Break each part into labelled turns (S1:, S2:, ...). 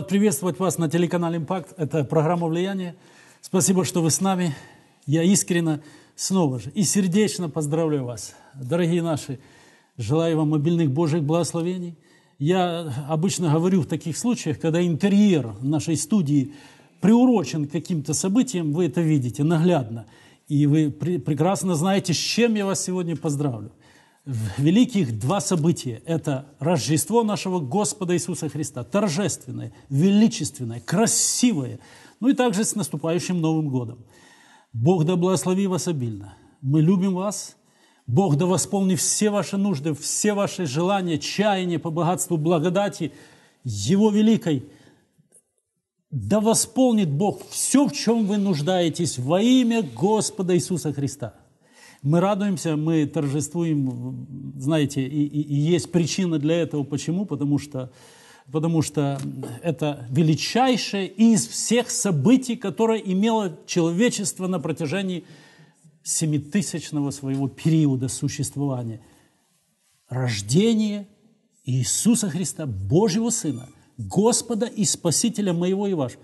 S1: Рад приветствовать вас на телеканале «Импакт». Это программа влияния. Спасибо, что вы с нами. Я искренне снова же и сердечно поздравляю вас, дорогие наши. Желаю вам мобильных Божьих благословений. Я обычно говорю в таких случаях, когда интерьер нашей студии приурочен к каким-то событиям, вы это видите наглядно. И вы прекрасно знаете, с чем я вас сегодня поздравлю великих два события. Это Рождество нашего Господа Иисуса Христа, торжественное, величественное, красивое, ну и также с наступающим Новым Годом. Бог да благослови вас обильно. Мы любим вас. Бог да восполни все ваши нужды, все ваши желания, чаяния по богатству благодати Его великой. Да восполнит Бог все, в чем вы нуждаетесь во имя Господа Иисуса Христа. Мы радуемся, мы торжествуем, знаете, и, и, и есть причина для этого. Почему? Потому что, потому что это величайшее из всех событий, которое имело человечество на протяжении семитысячного своего периода существования. Рождение Иисуса Христа, Божьего Сына, Господа и Спасителя моего и вашего.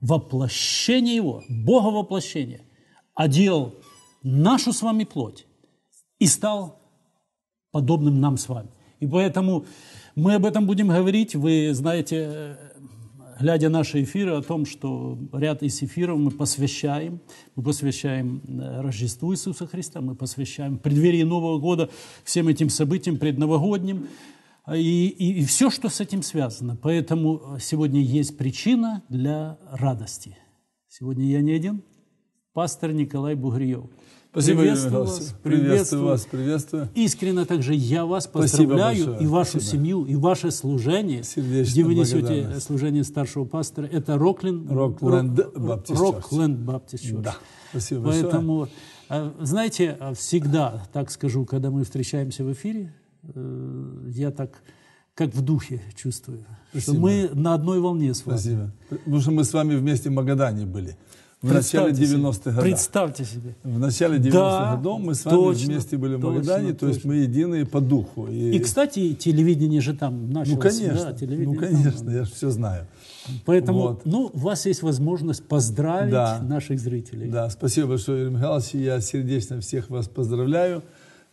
S1: Воплощение Его, Бога воплощение, одел нашу с вами плоть и стал подобным нам с вами. И поэтому мы об этом будем говорить. Вы знаете, э, глядя наши эфиры, о том, что ряд из эфиров мы посвящаем. Мы посвящаем э, Рождеству Иисуса Христа, мы посвящаем преддверии Нового года всем этим событиям предновогодним. И, и, и все, что с этим связано. Поэтому э, сегодня есть причина для радости. Сегодня я не один, пастор Николай Бугриев. Спасибо, приветствую вас, приветствую вас, приветствую. Искренне также я вас поздравляю и вашу Спасибо. семью, и ваше служение, Сердечно где вы несете служение старшего пастора. Это Роклин, Рокленд Баптист Рокленд Баптист Чёрч. Да. Спасибо Поэтому, большое. Э, знаете, э, всегда, так скажу, когда мы встречаемся в эфире, э, я так как в духе чувствую, Спасибо. что мы на одной волне с вами. Спасибо.
S2: Потому что мы с вами вместе в Магадане были в начале 90-х Представьте себе. В начале 90-х да, годов мы с вами точно, вместе были в Магадане, точно, то есть точно. мы единые по духу. И, и кстати,
S1: телевидение же там началось. Ну, конечно, да, телевидение ну, конечно там, я же все знаю. Поэтому, вот. ну, у вас есть возможность поздравить да. наших зрителей.
S2: Да, спасибо большое, Юрий Михайлович, я сердечно всех вас поздравляю,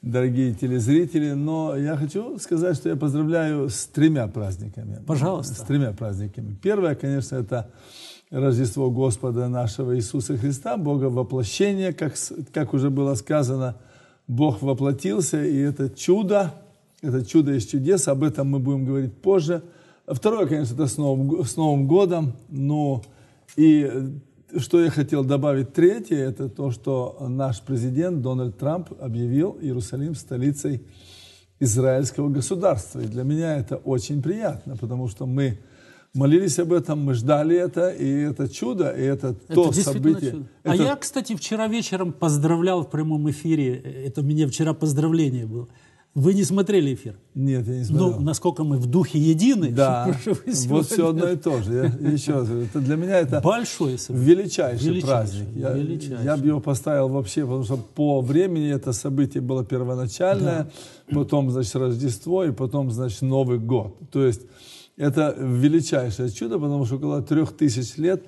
S2: дорогие телезрители, но я хочу сказать, что я поздравляю с тремя праздниками. Пожалуйста. С тремя праздниками. Первое, конечно, это Рождество Господа нашего Иисуса Христа, Бога воплощения, как, как уже было сказано, Бог воплотился, и это чудо, это чудо из чудес, об этом мы будем говорить позже. Второе, конечно, это с Новым, с Новым годом, но и что я хотел добавить третье, это то, что наш президент Дональд Трамп объявил Иерусалим столицей израильского государства. И для меня это очень приятно, потому что мы молились об этом, мы ждали это, и это чудо, и это, это то событие. Чудо. А это... А я,
S1: кстати, вчера вечером поздравлял в прямом эфире, э, это у меня вчера поздравление было. Вы не смотрели эфир?
S2: Нет, я не смотрел.
S1: Ну, насколько мы в духе едины. Да, вот все одно и то же. Я, еще раз говорю, это
S2: для меня это Большой величайший, величайший праздник. Я, величайший. я бы его поставил вообще, потому что по времени это событие было первоначальное, да. потом, значит, Рождество, и потом, значит, Новый год. То есть это величайшее чудо, потому что около трех тысяч лет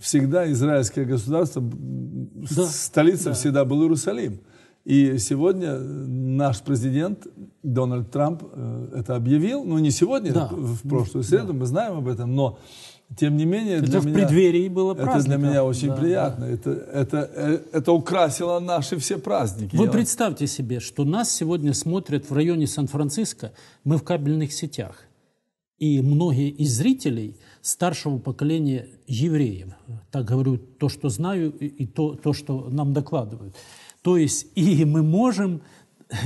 S2: всегда израильское государство, да, столица да. всегда был Иерусалим. И сегодня наш президент Дональд Трамп э, это объявил, ну не сегодня, да. в прошлую среду, да. мы знаем об этом, но тем не менее, это для в меня, преддверии было праздником. Это для меня очень да, приятно. Да. Это, это, э, это украсило наши все праздники. Вы
S1: представьте себе, что нас сегодня смотрят в районе Сан-Франциско, мы в кабельных сетях и многие из зрителей старшего поколения евреев. Так говорю, то, что знаю, и то, то что нам докладывают. То есть и мы можем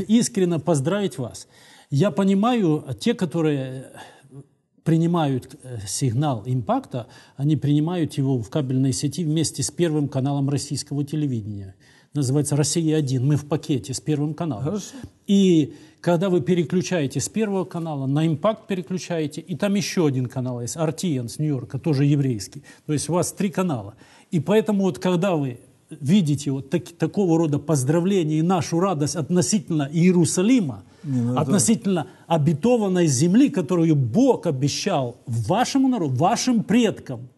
S1: искренне поздравить вас. Я понимаю, те, которые принимают э, сигнал импакта, они принимают его в кабельной сети вместе с первым каналом российского телевидения – называется «Россия-1», мы в пакете с Первым каналом. Хорошо. И когда вы переключаете с Первого канала, на «Импакт» переключаете, и там еще один канал есть, «Артиен» с Нью-Йорка, тоже еврейский. То есть у вас три канала. И поэтому вот когда вы видите вот так, такого рода поздравления и нашу радость относительно Иерусалима, ну, относительно да. обетованной земли, которую Бог обещал вашему народу, вашим предкам,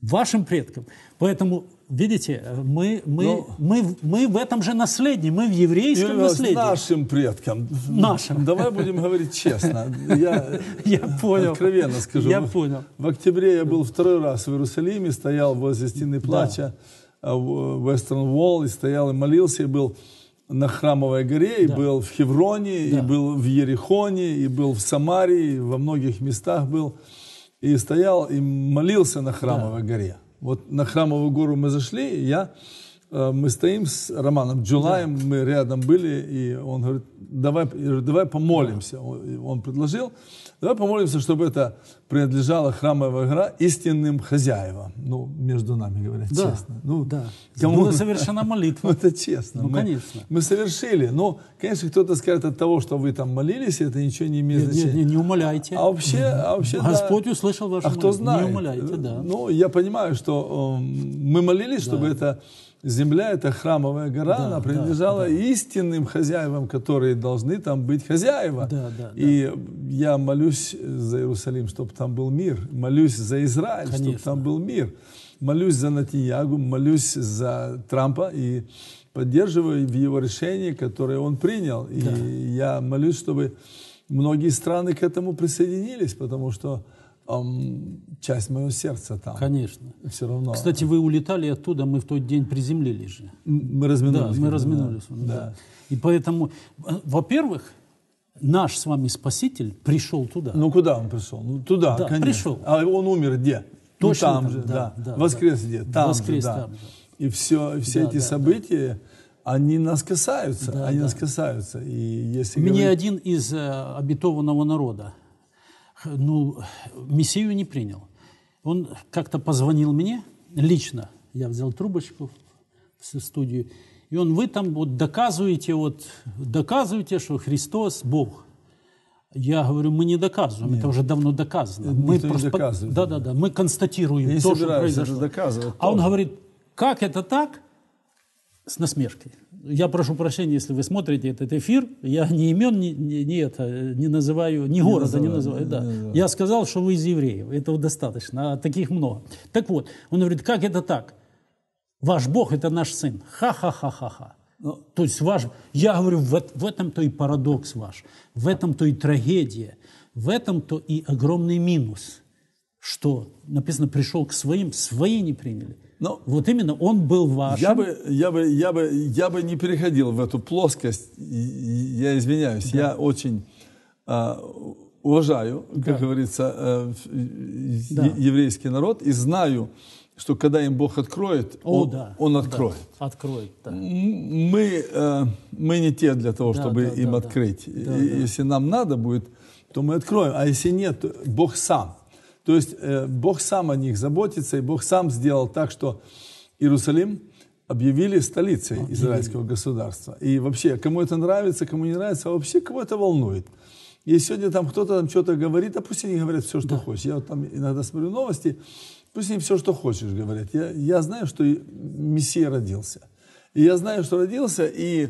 S1: вашим предкам. Поэтому Видите, э, мы, мы, Но... мы, мы в этом же наследии, мы в еврейском Юрий э, наследии. нашим предкам. Нашим. Давай будем говорить честно. Я, я понял. Откровенно скажу. Я понял. В
S2: октябре я был второй раз в Иерусалиме, стоял возле стены плача да. Э, в Western Wall, и стоял и молился, и был на Храмовой горе, и да. был в Хевроне, да. и был в Ерехоне, и был в Самарии, во многих местах был. И стоял и молился на Храмовой да. горе. Вот на Храмовую гору мы зашли, и я Э, мы стоим с Романом Джулаем, да. мы рядом были, и он говорит, давай, давай помолимся. Он, предложил, давай помолимся, чтобы это принадлежало храмовая игра истинным хозяевам. Ну, между нами, говоря да, честно. Ну, да. Кому Была совершена молитва. это честно. Ну, мы, конечно. Мы совершили. Но, ну, конечно, кто-то скажет от того, что вы там молились, это ничего не имеет нет, значения. Нет, не, не умоляйте. А вообще, а вообще Господь да. услышал вашу а молитву. кто знает. Не
S1: умоляйте, да. Ну,
S2: я понимаю, что э, мы молились, чтобы да. это земля, это храмовая гора, да, она принадлежала да, да. истинным хозяевам, которые должны там быть хозяева. Да, да, и да. я молюсь за Иерусалим, чтобы там был мир. Молюсь за Израиль, чтобы там был мир. Молюсь за Натиньягу, молюсь за Трампа и поддерживаю в его решении, которое он принял. Да. И я молюсь, чтобы многие страны к этому присоединились, потому что часть моего сердца там.
S1: Конечно. Все равно. Кстати, вы улетали оттуда, мы в тот день приземлились же. Мы разминулись. Да, мы разминулись. Да. Да. И поэтому, а, во-первых, наш с вами Спаситель пришел туда. Ну
S2: куда он пришел? Ну туда, да, конечно. пришел. А он
S1: умер где? Ну, Точно ну, там, там же, да. да. воскрес да. где? Там воскрес же, да. там же.
S2: И все, все да, эти да, события, да. они нас касаются, да, они да. нас касаются. И если Мне говорить... один
S1: из э, обетованного народа ну, Мессию не принял. Он как-то позвонил мне лично, я взял трубочку в студию, и он, вы там вот доказываете, вот, доказываете, что Христос – Бог. Я говорю, мы не доказываем, Нет. это уже давно доказано. Это мы просто, доказывает. Да, да, да, мы констатируем Я то, что произошло. Это
S2: доказывать, а
S1: он говорит, как это так? С насмешкой я прошу прощения, если вы смотрите этот эфир, я ни имен не, не, не, это, не называю, ни не города называю, не называю. Не, да. называю. Я сказал, что вы из евреев, этого достаточно, а таких много. Так вот, он говорит, как это так? Ваш Бог – это наш Сын. Ха-ха-ха-ха-ха. то есть ваш, я говорю, в, в этом-то и парадокс ваш, в этом-то и трагедия, в этом-то и огромный минус, что написано, пришел к своим, свои не приняли. Но вот именно он был вашим. Я бы,
S2: я бы, я бы, я бы не переходил в эту плоскость. Я извиняюсь, да. я очень э, уважаю, как да. говорится, э, да. еврейский народ и знаю, что когда им Бог откроет, О, он, да, он откроет.
S1: Да, откроет. Да. Мы,
S2: э, мы не те для того, да, чтобы да, им да, открыть. Да, и, да. Если нам надо будет, то мы откроем. А если нет, Бог сам. То есть э, Бог сам о них заботится, и Бог сам сделал так, что Иерусалим объявили столицей израильского государства. И вообще, кому это нравится, кому не нравится, а вообще кого это волнует. И сегодня там кто-то там что-то говорит, а пусть они говорят все, что да. хочешь. Я вот там иногда смотрю новости, пусть они все, что хочешь, говорят. Я, я знаю, что Мессия родился. И я знаю, что родился, и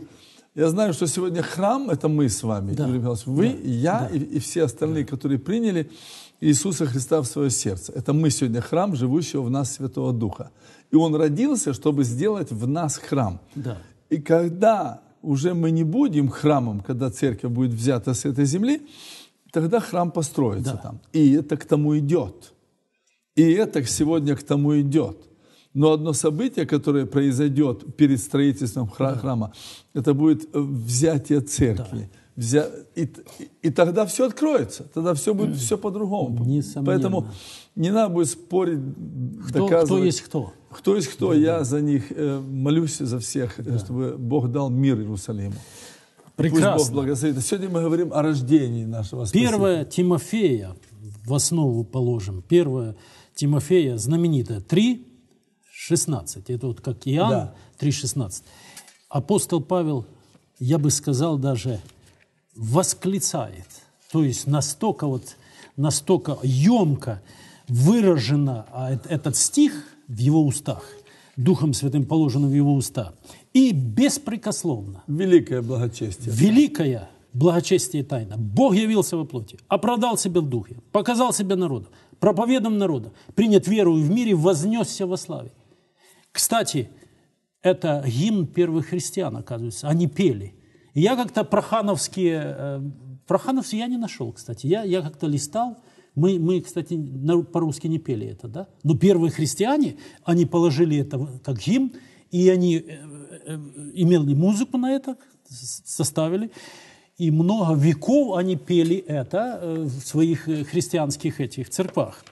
S2: я знаю, что сегодня храм – это мы с вами, да. Вы, да. я да. И, и все остальные, да. которые приняли – Иисуса Христа в свое сердце. Это мы сегодня храм, живущего в нас Святого Духа. И Он родился, чтобы сделать в нас храм. Да. И когда уже мы не будем храмом, когда церковь будет взята с этой земли, тогда храм построится да. там. И это к тому идет. И это сегодня к тому идет. Но одно событие, которое произойдет перед строительством храма, да. это будет э, взятие церкви. Да взя... и, и тогда все откроется, тогда все будет все по-другому. Несомненно. Поэтому не надо будет спорить,
S1: кто, доказывать. Кто есть кто? Кто есть кто? Да, Я да.
S2: за них э, молюсь за всех, э, да. чтобы Бог
S1: дал мир Иерусалиму. Прекрасно. Пусть Бог
S2: благословит. Сегодня мы говорим о рождении нашего Спасителя.
S1: Первое Тимофея в основу положим. Первое Тимофея знаменитое 3, 16. Это вот как Иоанн да. 3, Апостол Павел, я бы сказал даже, восклицает. То есть настолько вот, настолько емко выражено а, этот стих в его устах, Духом Святым положен в его уста, и беспрекословно. Великое благочестие. Великое благочестие и тайна. Бог явился во плоти, оправдал себя в духе, показал себя народу, проповедом народа, принят веру и в мире, вознесся во славе. Кстати, это гимн первых христиан, оказывается. Они пели – я как-то прохановские... Э, Прохановцы я не нашел, кстати. Я, я как-то листал. Мы, мы, кстати, по-русски не пели это, да? Но первые христиане, они положили это как гимн, и они э, э, имели музыку на это, составили. И много веков они пели это в своих христианских этих церквах.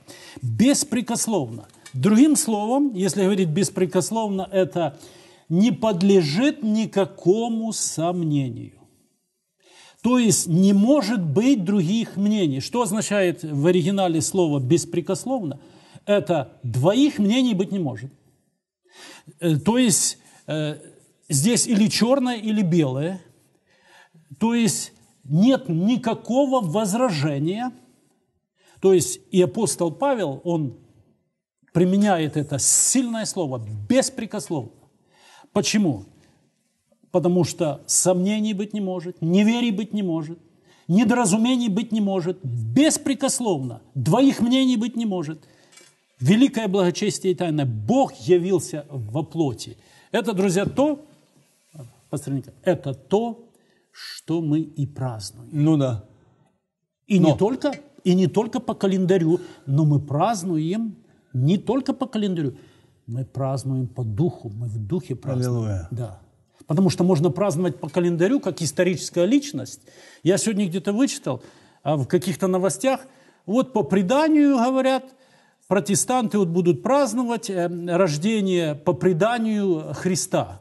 S1: Беспрекословно. Другим словом, если говорить беспрекословно, это не подлежит никакому сомнению. То есть не может быть других мнений. Что означает в оригинале слово «беспрекословно»? Это двоих мнений быть не может. Э, то есть э, здесь или черное, или белое. То есть нет никакого возражения. То есть и апостол Павел, он применяет это сильное слово «беспрекословно». Почему? Потому что сомнений быть не может, неверий быть не может, недоразумений быть не может, беспрекословно, двоих мнений быть не может. Великое благочестие и тайна. Бог явился во плоти. Это, друзья, то, это то, что мы и празднуем. Ну да. И но. не только, и не только по календарю, но мы празднуем не только по календарю мы празднуем по духу, мы в духе празднуем. Аллилуйя. Да. Потому что можно праздновать по календарю, как историческая личность. Я сегодня где-то вычитал а в каких-то новостях, вот по преданию говорят, протестанты вот будут праздновать э, рождение по преданию Христа.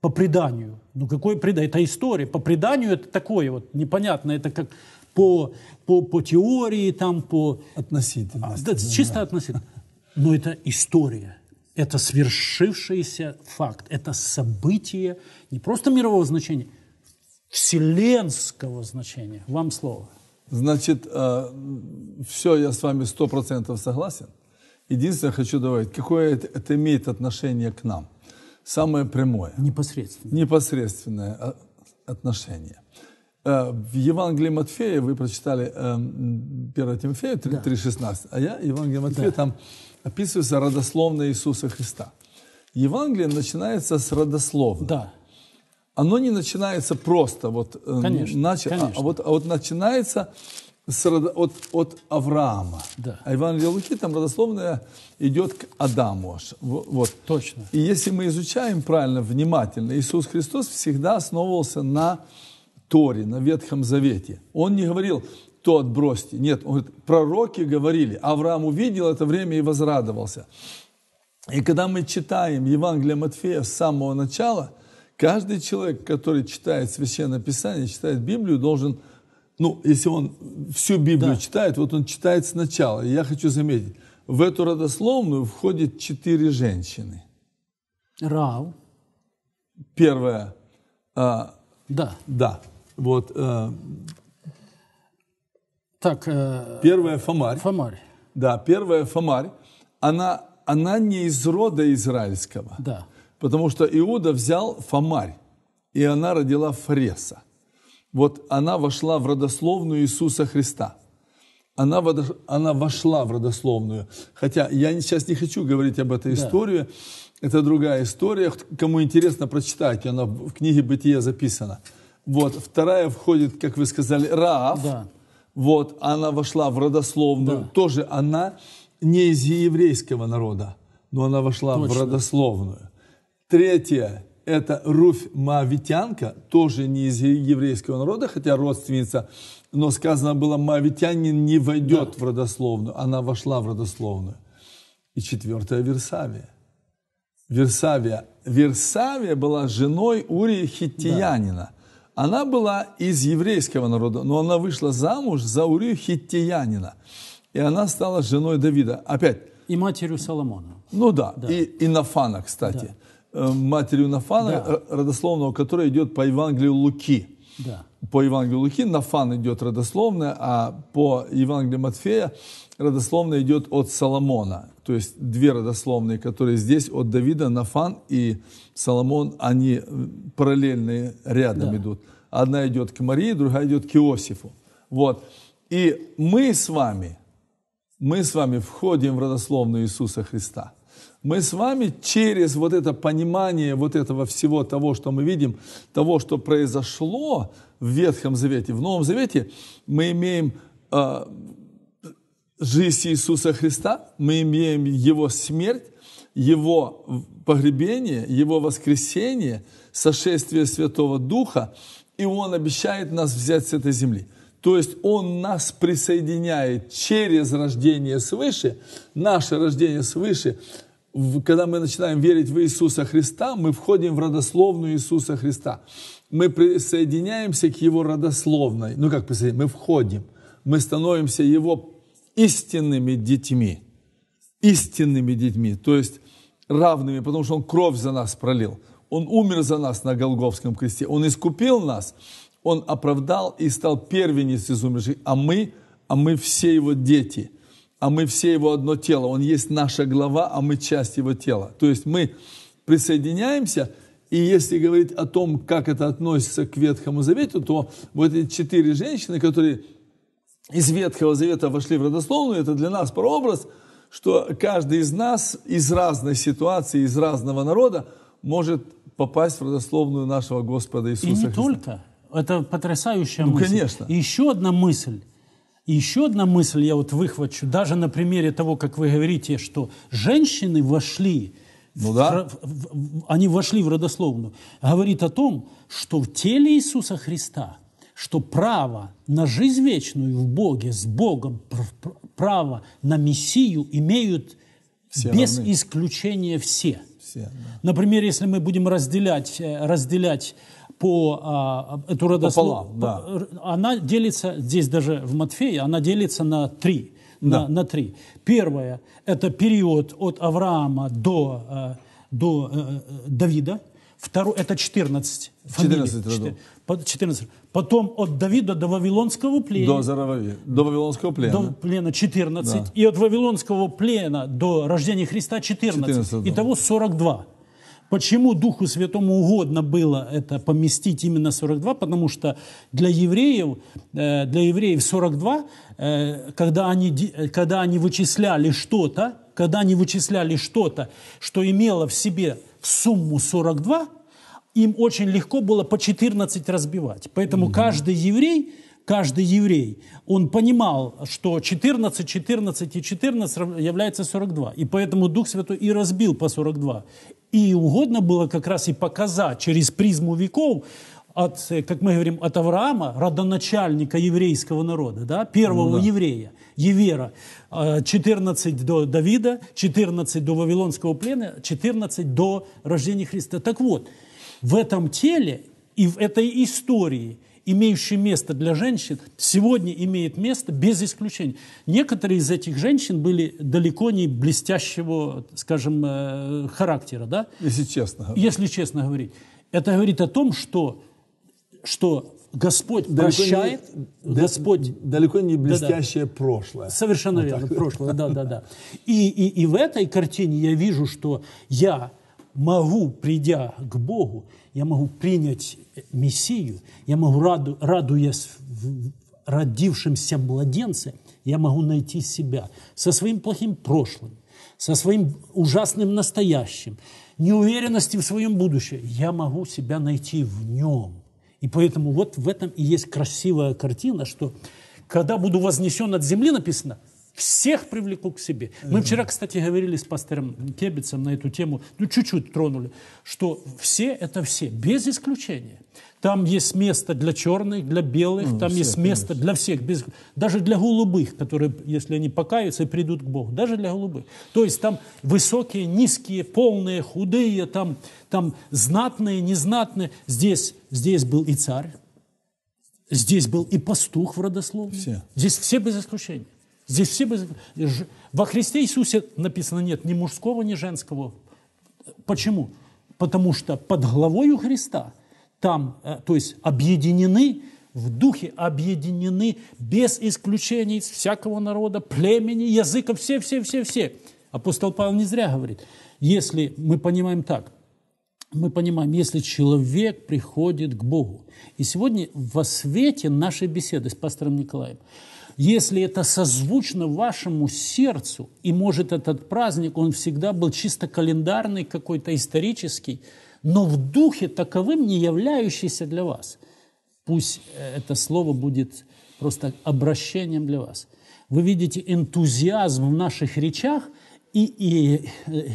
S1: По преданию. Ну какое предание? Это история. По преданию это такое вот непонятно. Это как по, по, по теории, там по... Относительно. А, да, чисто относительно. Но это история это свершившийся факт, это событие не просто мирового значения, вселенского значения. Вам слово. Значит,
S2: э, все, я с вами сто процентов согласен. Единственное, хочу добавить, какое это имеет отношение к нам. Самое прямое. Непосредственное. Непосредственное э, отношение. Э, в Евангелии Матфея вы прочитали 1 эм, Тимофея 3.16, да. а я Евангелие Матфея да. там описывается родословная Иисуса Христа. Евангелие начинается с родословной. Да. Оно не начинается просто, вот, э, конечно, нач... А, а конечно. А, вот, а вот начинается с, от, от Авраама. Да. А Евангелие Луки там родословная идет к Адаму. Вот. Точно. И если мы изучаем правильно, внимательно, Иисус Христос всегда основывался на Торе, на Ветхом Завете. Он не говорил, то отбросьте. Нет, он говорит, пророки говорили. Авраам увидел это время и возрадовался. И когда мы читаем Евангелие Матфея с самого начала, каждый человек, который читает Священное Писание, читает Библию, должен, ну, если он всю Библию да. читает, вот он читает сначала. И я хочу заметить, в эту родословную входит четыре женщины. Рау. Первая. А, да. Да. Вот. А,
S1: так. Э,
S2: первая Фомарь. Фомарь. Да, первая Фомарь, она, она не из рода израильского. Да. Потому что Иуда взял Фомарь, и она родила Фреса. Вот она вошла в родословную Иисуса Христа. Она, она вошла в родословную. Хотя я сейчас не хочу говорить об этой да. истории. Это другая история. Кому интересно, прочитайте. Она в книге «Бытие» записана. Вот. Вторая входит, как вы сказали, Раав. Да вот, она вошла в родословную. Да. Тоже она не из еврейского народа, но она вошла Точно. в родословную. Третье – это Руфь Моавитянка, тоже не из еврейского народа, хотя родственница, но сказано было, Моавитянин не войдет да. в родословную. Она вошла в родословную. И четвертая Версавия. Версавия. Версавия была женой Урии Хиттиянина. Да. Она была из еврейского народа, но она вышла замуж за Урию Хиттиянина. И она стала женой Давида. Опять. И матерью Соломона. Ну да, да. И, и Нафана, кстати. Да. Э, матерью Нафана, да. Э, родословного, который идет по Евангелию Луки. Да по Евангелию Луки Нафан идет родословная, а по Евангелию Матфея родословная идет от Соломона. То есть две родословные, которые здесь от Давида, Нафан и Соломон, они э, параллельные рядом да. идут. Одна идет к Марии, другая идет к Иосифу. Вот. И мы с вами, мы с вами входим в родословную Иисуса Христа – мы с вами через вот это понимание вот этого всего того, что мы видим, того, что произошло в Ветхом Завете, в Новом Завете, мы имеем э, жизнь Иисуса Христа, мы имеем Его смерть, Его погребение, Его воскресение, сошествие Святого Духа, и Он обещает нас взять с этой земли. То есть Он нас присоединяет через рождение свыше, наше рождение свыше – когда мы начинаем верить в Иисуса Христа, мы входим в родословную Иисуса Христа. Мы присоединяемся к Его родословной. Ну как присоединяемся? Мы входим. Мы становимся Его истинными детьми. Истинными детьми. То есть равными, потому что Он кровь за нас пролил. Он умер за нас на Голговском кресте. Он искупил нас. Он оправдал и стал первенец из умерших. А мы, а мы все Его дети – а мы все его одно тело. Он есть наша глава, а мы часть его тела. То есть мы присоединяемся, и если говорить о том, как это относится к Ветхому Завету, то вот эти четыре женщины, которые из Ветхого Завета вошли в родословную, это для нас прообраз, что каждый из нас из разной ситуации, из разного народа может попасть в родословную нашего Господа
S1: Иисуса и не Христа. только. Это потрясающая ну, мысль. конечно. И еще одна мысль. И еще одна мысль я вот выхвачу, даже на примере того, как вы говорите, что женщины вошли, ну, в, в, в, они вошли в родословную, говорит о том, что в теле Иисуса Христа, что право на жизнь вечную в Боге, с Богом, право на Мессию имеют все без равны. исключения все. все да. Например, если мы будем разделять, э, разделять по а, эту родословную, да. она делится, здесь даже в Матфея, она делится на три. Да. На, на три. Первое – это период от Авраама до, а, до э, э Давида. Второе – это 14 фамилий. 14 14. Потом от Давида до Вавилонского плена. До,
S2: Зарави, до
S1: Вавилонского плена. До плена 14. Да. И от Вавилонского плена до рождения Христа 14. 14 Итого 42. Почему Духу Святому угодно было это поместить именно 42? Потому что для евреев, э, для евреев 42, э, когда они, э, когда они вычисляли что-то, когда они вычисляли что-то, что имело в себе сумму 42, им очень легко было по 14 разбивать. Поэтому угу. каждый еврей каждый еврей, он понимал, что 14, 14 и 14 является 42. И поэтому Дух Святой и разбил по 42. И угодно было как раз и показать через призму веков, от, э, как мы говорим, от Авраама, родоначальника еврейского народа, да, первого ну, да. еврея, Евера, 14 э, до Давида, 14 до Вавилонского плена, 14 до рождения Христа. Так вот, в этом теле и в этой истории имеющий место для женщин, сегодня имеет место без исключения Некоторые из этих женщин были далеко не блестящего, скажем, э, характера. Да? Если честно. Если честно говорить. Это говорит о том, что, что Господь далеко прощает, не, Господь... Далеко
S2: не блестящее да, да. прошлое. Совершенно вот верно, прошлое,
S1: да-да-да. И, и, и в этой картине я вижу, что я могу, придя к Богу, я могу принять Мессию, я могу, раду, радуясь родившимся младенце, я могу найти себя со своим плохим прошлым, со своим ужасным настоящим, неуверенности в своем будущем. Я могу себя найти в нем. И поэтому вот в этом и есть красивая картина, что когда буду вознесен от земли, написано – всех привлеку к себе. Мы вчера, кстати, говорили с пастором Кебицем на эту тему, ну, чуть-чуть тронули, что все – это все, без исключения. Там есть место для черных, для белых, ну, там всех, есть место конечно. для всех, без, даже для голубых, которые, если они покаются и придут к Богу, даже для голубых. То есть там высокие, низкие, полные, худые, там, там знатные, незнатные. Здесь, здесь был и царь, здесь был и пастух в родословии. Все. Здесь все без исключения. Здесь все бы... Во Христе Иисусе написано нет ни мужского, ни женского. Почему? Потому что под головой у Христа там, э, то есть объединены в духе, объединены без исключений всякого народа, племени, языка, все-все-все-все. Апостол Павел не зря говорит. Если мы понимаем так, мы понимаем, если человек приходит к Богу. И сегодня во свете нашей беседы с пастором Николаем – если это созвучно вашему сердцу, и может этот праздник, он всегда был чисто календарный какой-то, исторический, но в духе таковым не являющийся для вас. Пусть э, это слово будет просто обращением для вас. Вы видите энтузиазм в наших речах и, и, и э,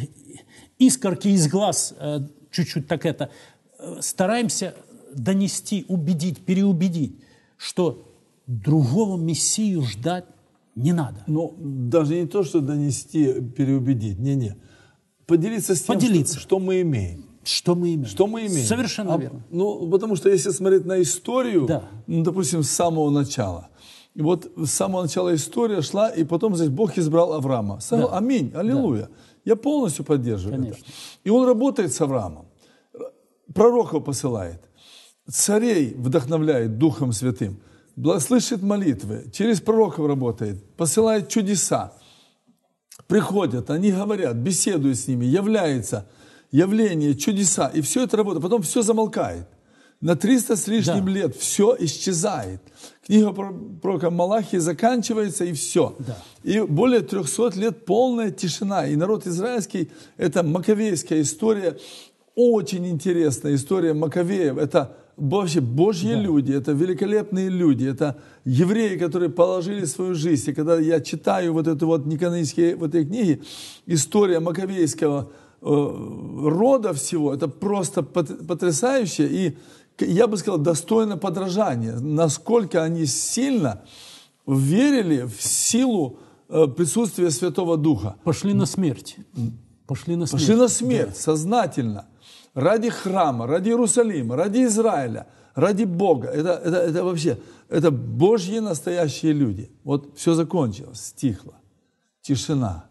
S1: искорки из глаз, э, чуть-чуть так это, стараемся донести, убедить, переубедить, что другого Мессию ждать не надо. Ну, даже не то, что донести, переубедить. Не-не.
S2: Поделиться с тем, Поделиться. Что, что мы имеем. Что мы имеем. Что мы имеем. Совершенно а, верно. Ну, потому что если смотреть на историю, да. ну, допустим, с самого начала. И вот с самого начала история шла, и потом здесь Бог избрал Авраама. Сказал, да. Аминь, аллилуйя. Да. Я полностью поддерживаю Конечно. это. И он работает с Авраамом. Пророков посылает. Царей вдохновляет Духом Святым слышит молитвы, через пророков работает, посылает чудеса. Приходят, они говорят, беседуют с ними, является явление, чудеса, и все это работает. Потом все замолкает. На 300 с лишним да. лет все исчезает. Книга пророка Малахии заканчивается, и все. Да. И более 300 лет полная тишина. И народ израильский, это маковейская история, очень интересная история Маковеев. Это Вообще Божьи да. люди, это великолепные люди, это евреи, которые положили свою жизнь. И когда я читаю вот эту вот неканонические вот эти книги, история маковейского э, рода всего, это просто потрясающе. И я бы сказал, достойно подражания, насколько они сильно верили в силу э, присутствия Святого Духа.
S1: Пошли на смерть. Пошли на смерть.
S2: Пошли на смерть, да. сознательно ради храма, ради Иерусалима, ради Израиля, ради Бога. Это, это, это вообще, это Божьи настоящие люди. Вот все закончилось, стихло, тишина.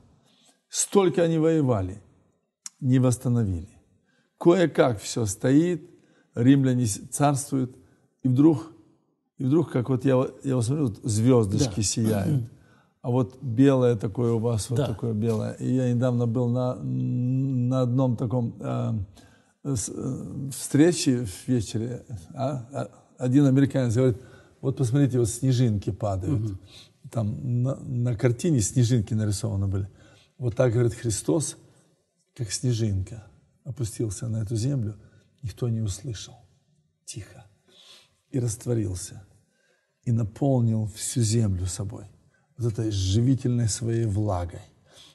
S2: Столько они воевали, не восстановили. Кое-как все стоит, римляне царствуют, и вдруг, и вдруг как вот я, я вот смотрю, вот звездочки да. сияют. А вот белое такое у вас, да. вот такое белое. И я недавно был на, на одном таком... Э, Э, встречи в вечере а, а, один американец говорит, вот посмотрите, вот снежинки падают. Угу. Там на, на картине снежинки нарисованы были. Вот так, говорит, Христос, как снежинка, опустился на эту землю. Никто не услышал. Тихо. И растворился. И наполнил всю землю собой. Вот этой живительной своей влагой.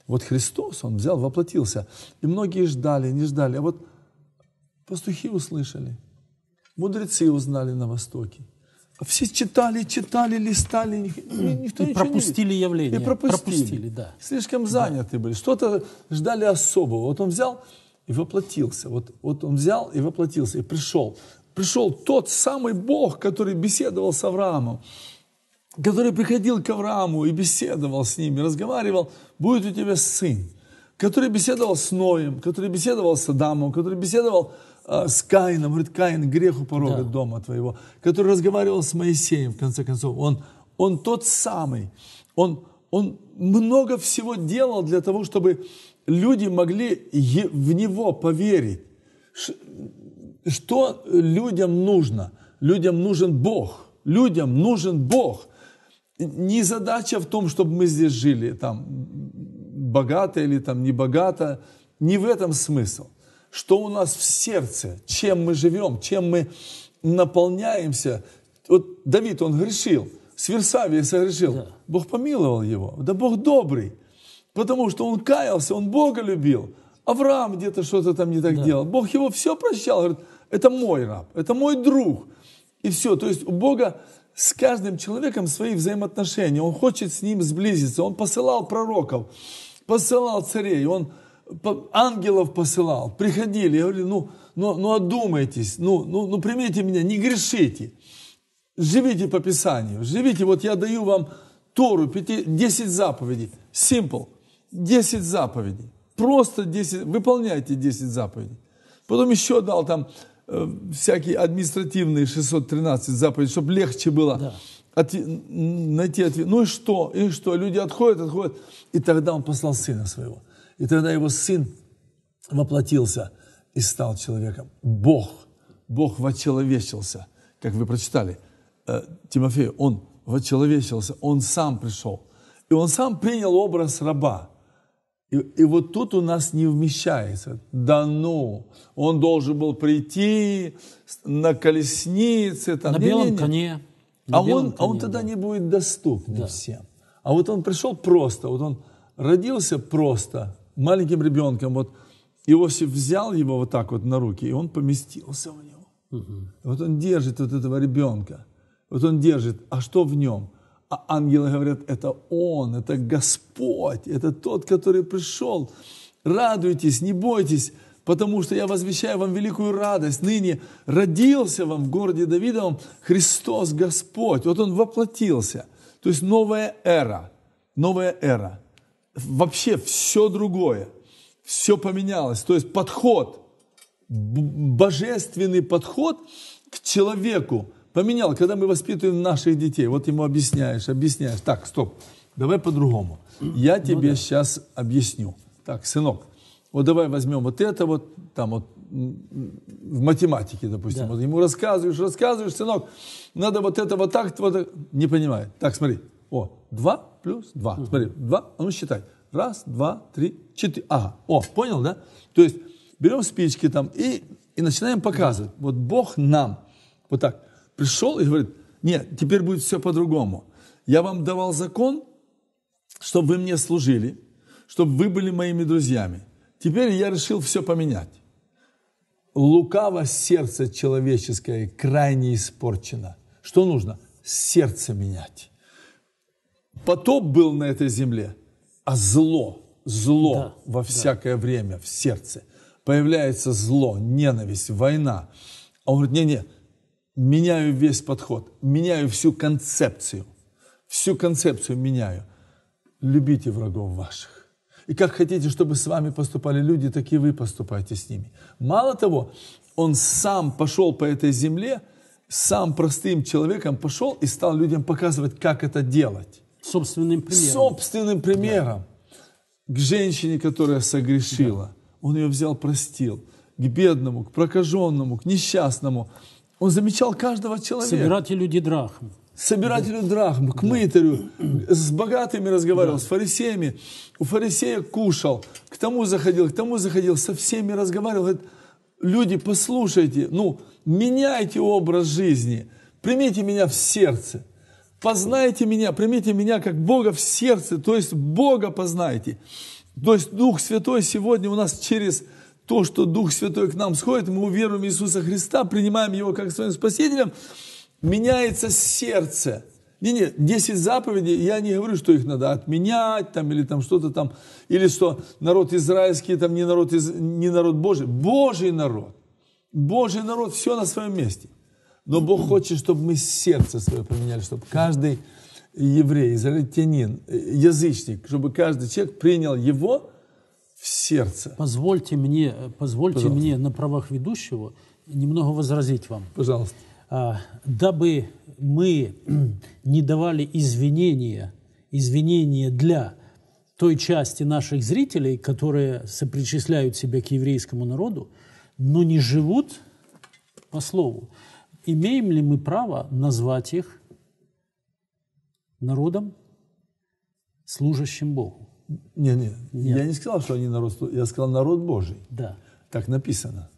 S2: Вот Христос, Он взял, воплотился. И многие ждали, не ждали. А вот Пастухи услышали, мудрецы узнали на Востоке. А все читали, читали, листали, никто и пропустили не... явление. И пропустили. пропустили да. Слишком заняты да. были. Что-то ждали особого. Вот он взял и воплотился. Вот, вот он взял и воплотился, и пришел. Пришел тот самый Бог, который беседовал с Авраамом, который приходил к Аврааму и беседовал с ними, разговаривал, будет у тебя сын, который беседовал с Ноем, который беседовал с Адамом, который беседовал Э, с Каином, говорит, Каин грех порога да. дома твоего, который разговаривал с Моисеем, в конце концов, он, он тот самый, он, он много всего делал для того, чтобы люди могли в него поверить. Что людям нужно? Людям нужен Бог. Людям нужен Бог. Не задача в том, чтобы мы здесь жили, там, богато или там не богато, не в этом смысл что у нас в сердце, чем мы живем, чем мы наполняемся. Вот Давид, он грешил, с Версавией согрешил. Да. Бог помиловал его. Да Бог добрый, потому что он каялся, он Бога любил. Авраам где-то что-то там не так да. делал. Бог его все прощал. Говорит, это мой раб, это мой друг. И все. То есть у Бога с каждым человеком свои взаимоотношения. Он хочет с ним сблизиться. Он посылал пророков, посылал царей. Он ангелов посылал, приходили, я говорю, ну, ну, ну одумайтесь, ну, ну, ну примите меня, не грешите, живите по Писанию, живите, вот я даю вам Тору, 5, 10 заповедей, simple, 10 заповедей, просто 10, выполняйте 10 заповедей. Потом еще дал там э, всякие административные 613 заповедей, чтобы легче было. Да от, найти ответ. Ну и что? И что? Люди отходят, отходят. И тогда он послал сына своего. И тогда его сын воплотился и стал человеком. Бог, Бог вочеловечился, как вы прочитали. Э, Тимофей, он вочеловечился, он сам пришел. И он сам принял образ раба. И, и вот тут у нас не вмещается. Да ну, он должен был прийти на колеснице. Там. На не, белом не, не. коне. На а белом а он, коне, а он тогда да. не будет доступен да. всем. А вот он пришел просто, вот он родился просто, маленьким ребенком, вот Иосиф взял его вот так вот на руки, и он поместился в него. Угу. Вот он держит вот этого ребенка. Вот он держит. А что в нем? А ангелы говорят, это он, это Господь, это тот, который пришел. Радуйтесь, не бойтесь, потому что я возвещаю вам великую радость. Ныне родился вам в городе Давидовом Христос Господь. Вот он воплотился. То есть новая эра, новая эра – вообще все другое, все поменялось. То есть подход, божественный подход к человеку поменял. Когда мы воспитываем наших детей, вот ему объясняешь, объясняешь. Так, стоп, давай по-другому. Я ну тебе ну, да. сейчас объясню. Так, сынок, вот давай возьмем вот это вот, там вот в математике, допустим. Да. Вот ему рассказываешь, рассказываешь, сынок, надо вот это вот так, вот так. Э, не понимает. Так, смотри, о, 2 плюс 2. Угу. Смотри, 2, а ну считай. Раз, два, три, четыре. Ага, о, понял, да? То есть берем спички там и, и начинаем показывать. Вот Бог нам вот так пришел и говорит, нет, теперь будет все по-другому. Я вам давал закон, чтобы вы мне служили, чтобы вы были моими друзьями. Теперь я решил все поменять. Лукаво сердце человеческое крайне испорчено. Что нужно? Сердце менять потоп был на этой земле, а зло, зло да, во всякое да. время в сердце. Появляется зло, ненависть, война. А он говорит, не-не, меняю весь подход, меняю всю концепцию. Всю концепцию меняю. Любите врагов ваших. И как хотите, чтобы с вами поступали люди, так и вы поступаете с ними. Мало того, он сам пошел по этой земле, сам простым человеком пошел и стал людям показывать, как это делать собственным примером. Собственным примером да. к женщине, которая согрешила. Да. Он ее взял, простил. К бедному, к прокаженному, к несчастному. Он замечал каждого человека. Собирателю дидрахм. Собирателю да. драхм, к да. мытарю. С богатыми разговаривал, да. с фарисеями. У фарисея кушал. К тому заходил, к тому заходил. Со всеми разговаривал. Говорит, люди, послушайте, ну, меняйте образ жизни. Примите меня в сердце познайте меня, примите меня как Бога в сердце, то есть Бога познайте. То есть Дух Святой сегодня у нас через то, что Дух Святой к нам сходит, мы веруем в Иисуса Христа, принимаем Его как своим Спасителем, меняется сердце. Не, не, 10 заповедей, я не говорю, что их надо отменять, там, или там что-то там, или что народ израильский, там, не народ, из, не народ Божий, Божий народ. Божий народ, все на своем месте. Но Бог хочет, чтобы мы сердце свое поменяли, чтобы каждый еврей, израильтянин, язычник, чтобы каждый человек принял его в сердце.
S1: Позвольте мне, позвольте Пожалуйста. мне на правах ведущего немного возразить вам. Пожалуйста. А, дабы мы не давали извинения, извинения для той части наших зрителей, которые сопричисляют себя к еврейскому народу, но не живут по слову имеем ли мы право назвать их народом, служащим Богу? Не, не, Нет.
S2: я не сказал, что они народ, я сказал народ Божий. Да. Так написано.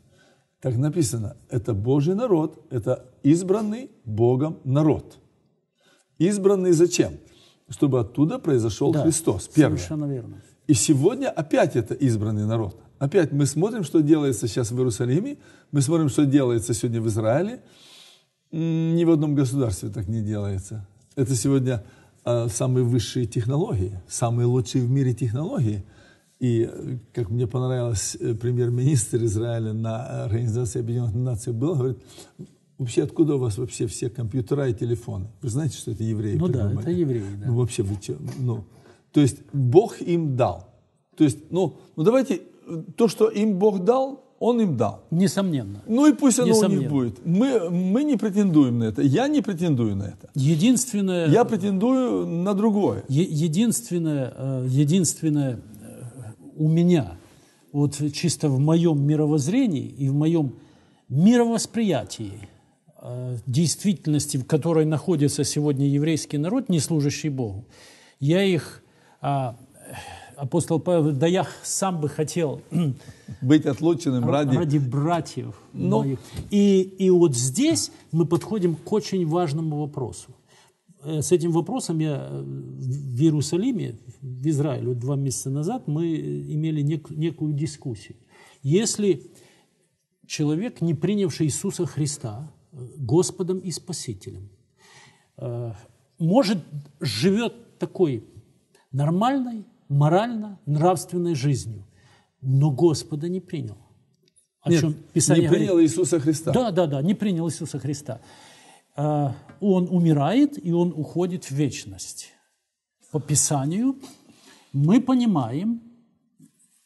S2: Так написано, это Божий народ, это избранный Богом народ. Избранный зачем? Чтобы оттуда произошел да, Христос. Первое. Совершенно верно. И сегодня опять это избранный народ. Опять мы смотрим, что делается сейчас в Иерусалиме, мы смотрим, что делается сегодня в Израиле, ни в одном государстве так не делается. Это сегодня а, самые высшие технологии, самые лучшие в мире технологии. И э, как мне понравилось, э, премьер-министр Израиля на э, Организации Объединенных Наций был, говорит, вообще откуда у вас вообще все компьютера и телефоны? Вы знаете, что это евреи Ну придумали? да, это евреи, да. Ну вообще, вы че? Ну, то есть Бог им дал. То есть, ну, ну давайте, то, что им Бог дал, он им дал. Несомненно. Ну и пусть оно Несомненно. у них будет. Мы, мы не претендуем на это. Я не претендую на это.
S1: Единственное... Я претендую на другое. единственное, э, единственное э, у меня, вот чисто в моем мировоззрении и в моем мировосприятии э, действительности, в которой находится сегодня еврейский народ, не служащий Богу, я их а, апостол Павел, да я сам бы хотел быть отлученным ради, ради братьев Но... Ну, моих. И, и вот здесь мы подходим к очень важному вопросу. Э, с этим вопросом я э, в Иерусалиме, в Израиле, два месяца назад мы э, имели нек, некую дискуссию. Если человек, не принявший Иисуса Христа Господом и Спасителем, может, живет такой нормальной, морально-нравственной жизнью, но Господа не принял. О Нет, чем Писание не принял говорит.
S2: Иисуса Христа. Да,
S1: да, да, не принял Иисуса Христа. А, он умирает, и он уходит в вечность. По Писанию мы понимаем,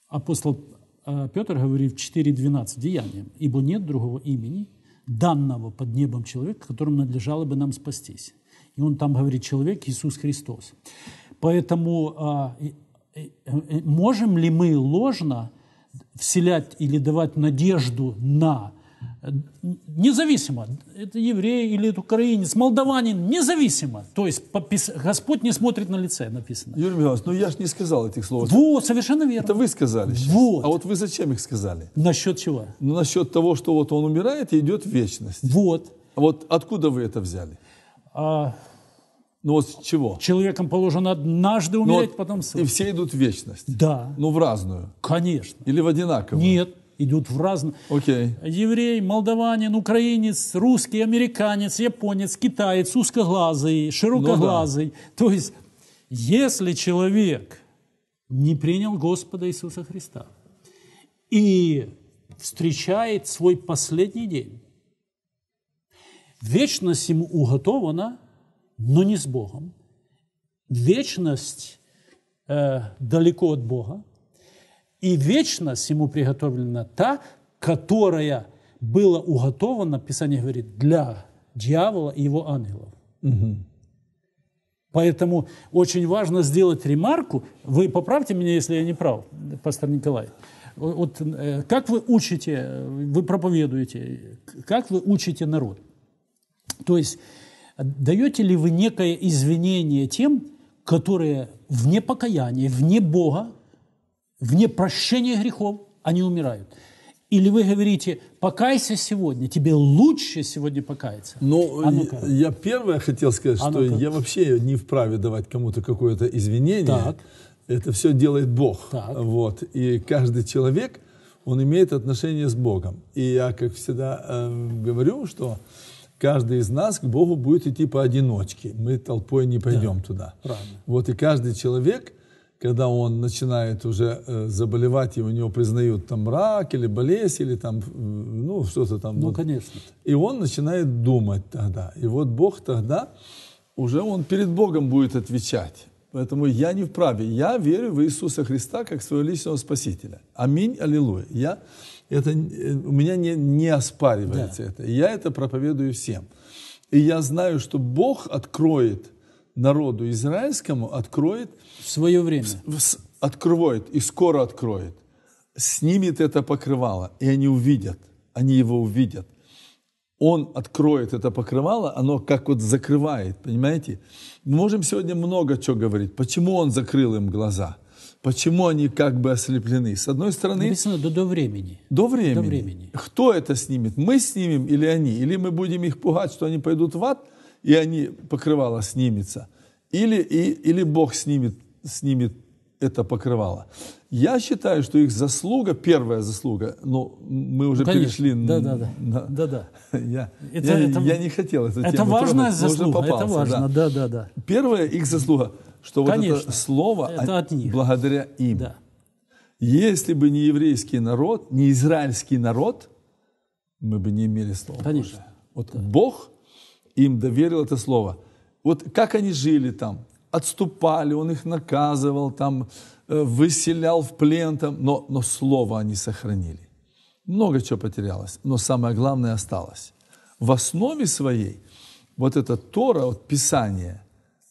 S1: апостол а, Петр говорит в 4.12 деяниям, «Ибо нет другого имени, данного под небом человека, которому надлежало бы нам спастись». И он там говорит «человек Иисус Христос». Поэтому а, Э, э, э, можем ли мы ложно вселять или давать надежду на независимо, это еврей или это украинец, молдаванин, независимо. То есть Господь не смотрит на лице, написано.
S2: Юрий Михайлович, ну я же не сказал этих слов. Вот, совершенно верно. Это вы сказали сейчас. Вот. А вот вы зачем их сказали?
S1: Насчет чего?
S2: Ну, насчет того, что вот он умирает и идет в вечность. Вот. А вот откуда вы это взяли? А, ну вот чего? Человеком положено
S1: однажды ну, умереть, Но потом сын. И все идут в вечность. Да. Ну в разную. Конечно. Или в одинаковую. Нет, идут в разные. Окей. Okay. Еврей, молдаванин, украинец, русский, американец, японец, китаец, узкоглазый, широкоглазый. Ну, да. То есть, если человек не принял Господа Иисуса Христа и встречает свой последний день, вечность ему уготована – но не с Богом. Вечность э, далеко от Бога, и вечность ему приготовлена та, которая была уготована, Писание говорит, для дьявола и его ангелов. Угу. Поэтому очень важно сделать ремарку. Вы поправьте меня, если я не прав, пастор Николай. Вот э, как вы учите, э, вы проповедуете, как вы учите народ? То есть Даете ли вы некое извинение тем, которые вне покаяния, вне Бога, вне прощения грехов, они умирают? Или вы говорите, покайся сегодня, тебе лучше сегодня покаяться? Ну, а
S2: я первое хотел сказать, а что я вообще не вправе давать кому-то какое-то извинение. Так. Это все делает Бог. Так. Вот. И каждый человек, он имеет отношение с Богом. И я, как всегда, э, говорю, что каждый из нас к Богу будет идти поодиночке. Мы толпой не пойдем да, туда. Правильно. Вот и каждый человек, когда он начинает уже э, заболевать, и у него признают там рак или болезнь, или там, э, ну, что-то там. Ну, вот. конечно. И он начинает думать тогда. И вот Бог тогда, уже он перед Богом будет отвечать. Поэтому я не вправе. Я верю в Иисуса Христа как своего личного Спасителя. Аминь, аллилуйя. Я это э, у меня не, не оспаривается да. это. Я это проповедую всем. И я знаю, что Бог откроет народу израильскому, откроет... В свое время. В, в, откроет, и скоро откроет. Снимет это покрывало, и они увидят. Они его увидят. Он откроет это покрывало, оно как вот закрывает, понимаете? Мы можем сегодня много чего говорить. Почему он закрыл им глаза? Почему они как бы ослеплены? С одной стороны... Написано до, до времени. До времени. До времени. Кто это снимет? Мы снимем или они? Или мы будем их пугать, что они пойдут в ад, и они покрывало снимется? Или, и, или Бог снимет, снимет это покрывало. Я считаю, что их заслуга, первая заслуга, но ну, мы уже ну, Конечно. перешли да, на... Да, да, да. да, да. Я, это, я, это, я не хотел эту это тему важная трогать, заслуга, попался, это важно, да. да, да, да. Первое их заслуга, что Конечно, вот это слово это от них. благодаря им. Да. Если бы не еврейский народ, не израильский народ, мы бы не имели слова Конечно. Вот да. Бог им доверил это слово. Вот как они жили там, отступали, он их наказывал, там, э, выселял в плен, там, но, но слово они сохранили. Много чего потерялось, но самое главное осталось. В основе своей вот это Тора, вот Писание,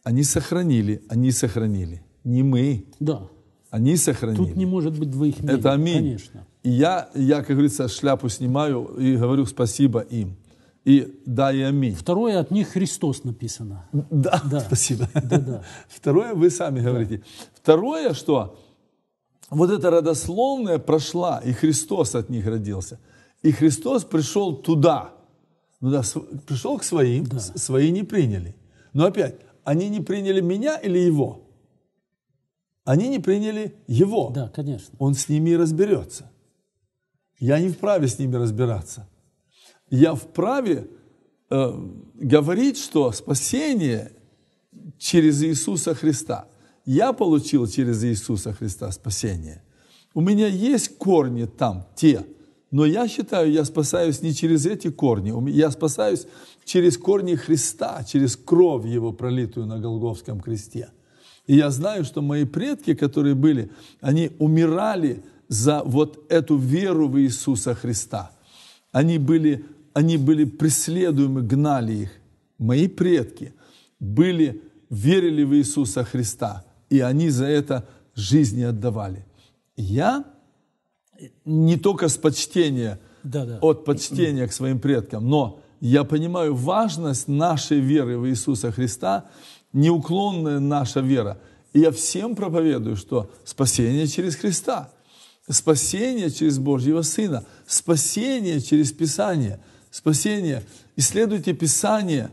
S2: они сохранили, они сохранили. Не мы. Да. Они сохранили. Тут не
S1: может быть двоих мнений. Это аминь. Конечно.
S2: И я, я, как говорится, шляпу снимаю и говорю спасибо им и «Дай аминь».
S1: Второе, от них Христос написано. Да, да. спасибо. Да, да.
S2: Второе, вы сами говорите. Да. Второе, что вот эта родословная прошла, и Христос от них родился. И Христос пришел туда, ну да, пришел к своим, да. свои не приняли. Но опять, они не приняли меня или его? Они не приняли его. Да, конечно. Он с ними разберется. Я не вправе с ними разбираться я вправе э, говорить, что спасение через Иисуса Христа. Я получил через Иисуса Христа спасение. У меня есть корни там, те, но я считаю, я спасаюсь не через эти корни, я спасаюсь через корни Христа, через кровь Его, пролитую на Голговском кресте. И я знаю, что мои предки, которые были, они умирали за вот эту веру в Иисуса Христа. Они были они были преследуемы, гнали их. Мои предки были, верили в Иисуса Христа, и они за это жизни отдавали. Я не только с почтения, да, да. от почтения к своим предкам, но я понимаю важность нашей веры в Иисуса Христа, неуклонная наша вера. И я всем проповедую, что спасение через Христа, спасение через Божьего Сына, спасение через Писание – спасения. Исследуйте Писание,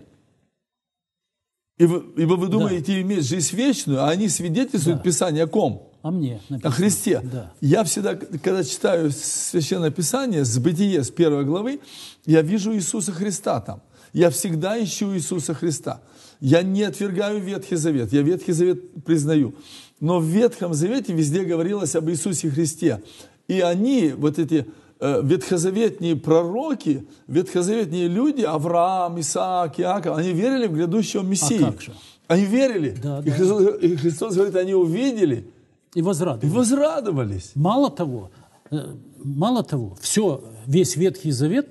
S2: ибо, вы думаете да. иметь жизнь вечную, а они свидетельствуют да. Писание о ком?
S1: О мне. Написано. О Христе. Да.
S2: Я всегда, когда читаю Священное Писание с Бытие, с первой главы, я вижу Иисуса Христа там. Я всегда ищу Иисуса Христа. Я не отвергаю Ветхий Завет. Я Ветхий Завет признаю. Но в Ветхом Завете везде говорилось об Иисусе Христе. И они, вот эти Э, ветхозаветные пророки, ветхозаветные люди, Авраам, Исаак, Иаков, они верили в грядущего а Мессию. А как же? Они верили. Да, и, да. Христос, и Христос говорит,
S1: они увидели. И возрадовались. И возрадовались. Мало того, э, мало того, все, весь Ветхий Завет,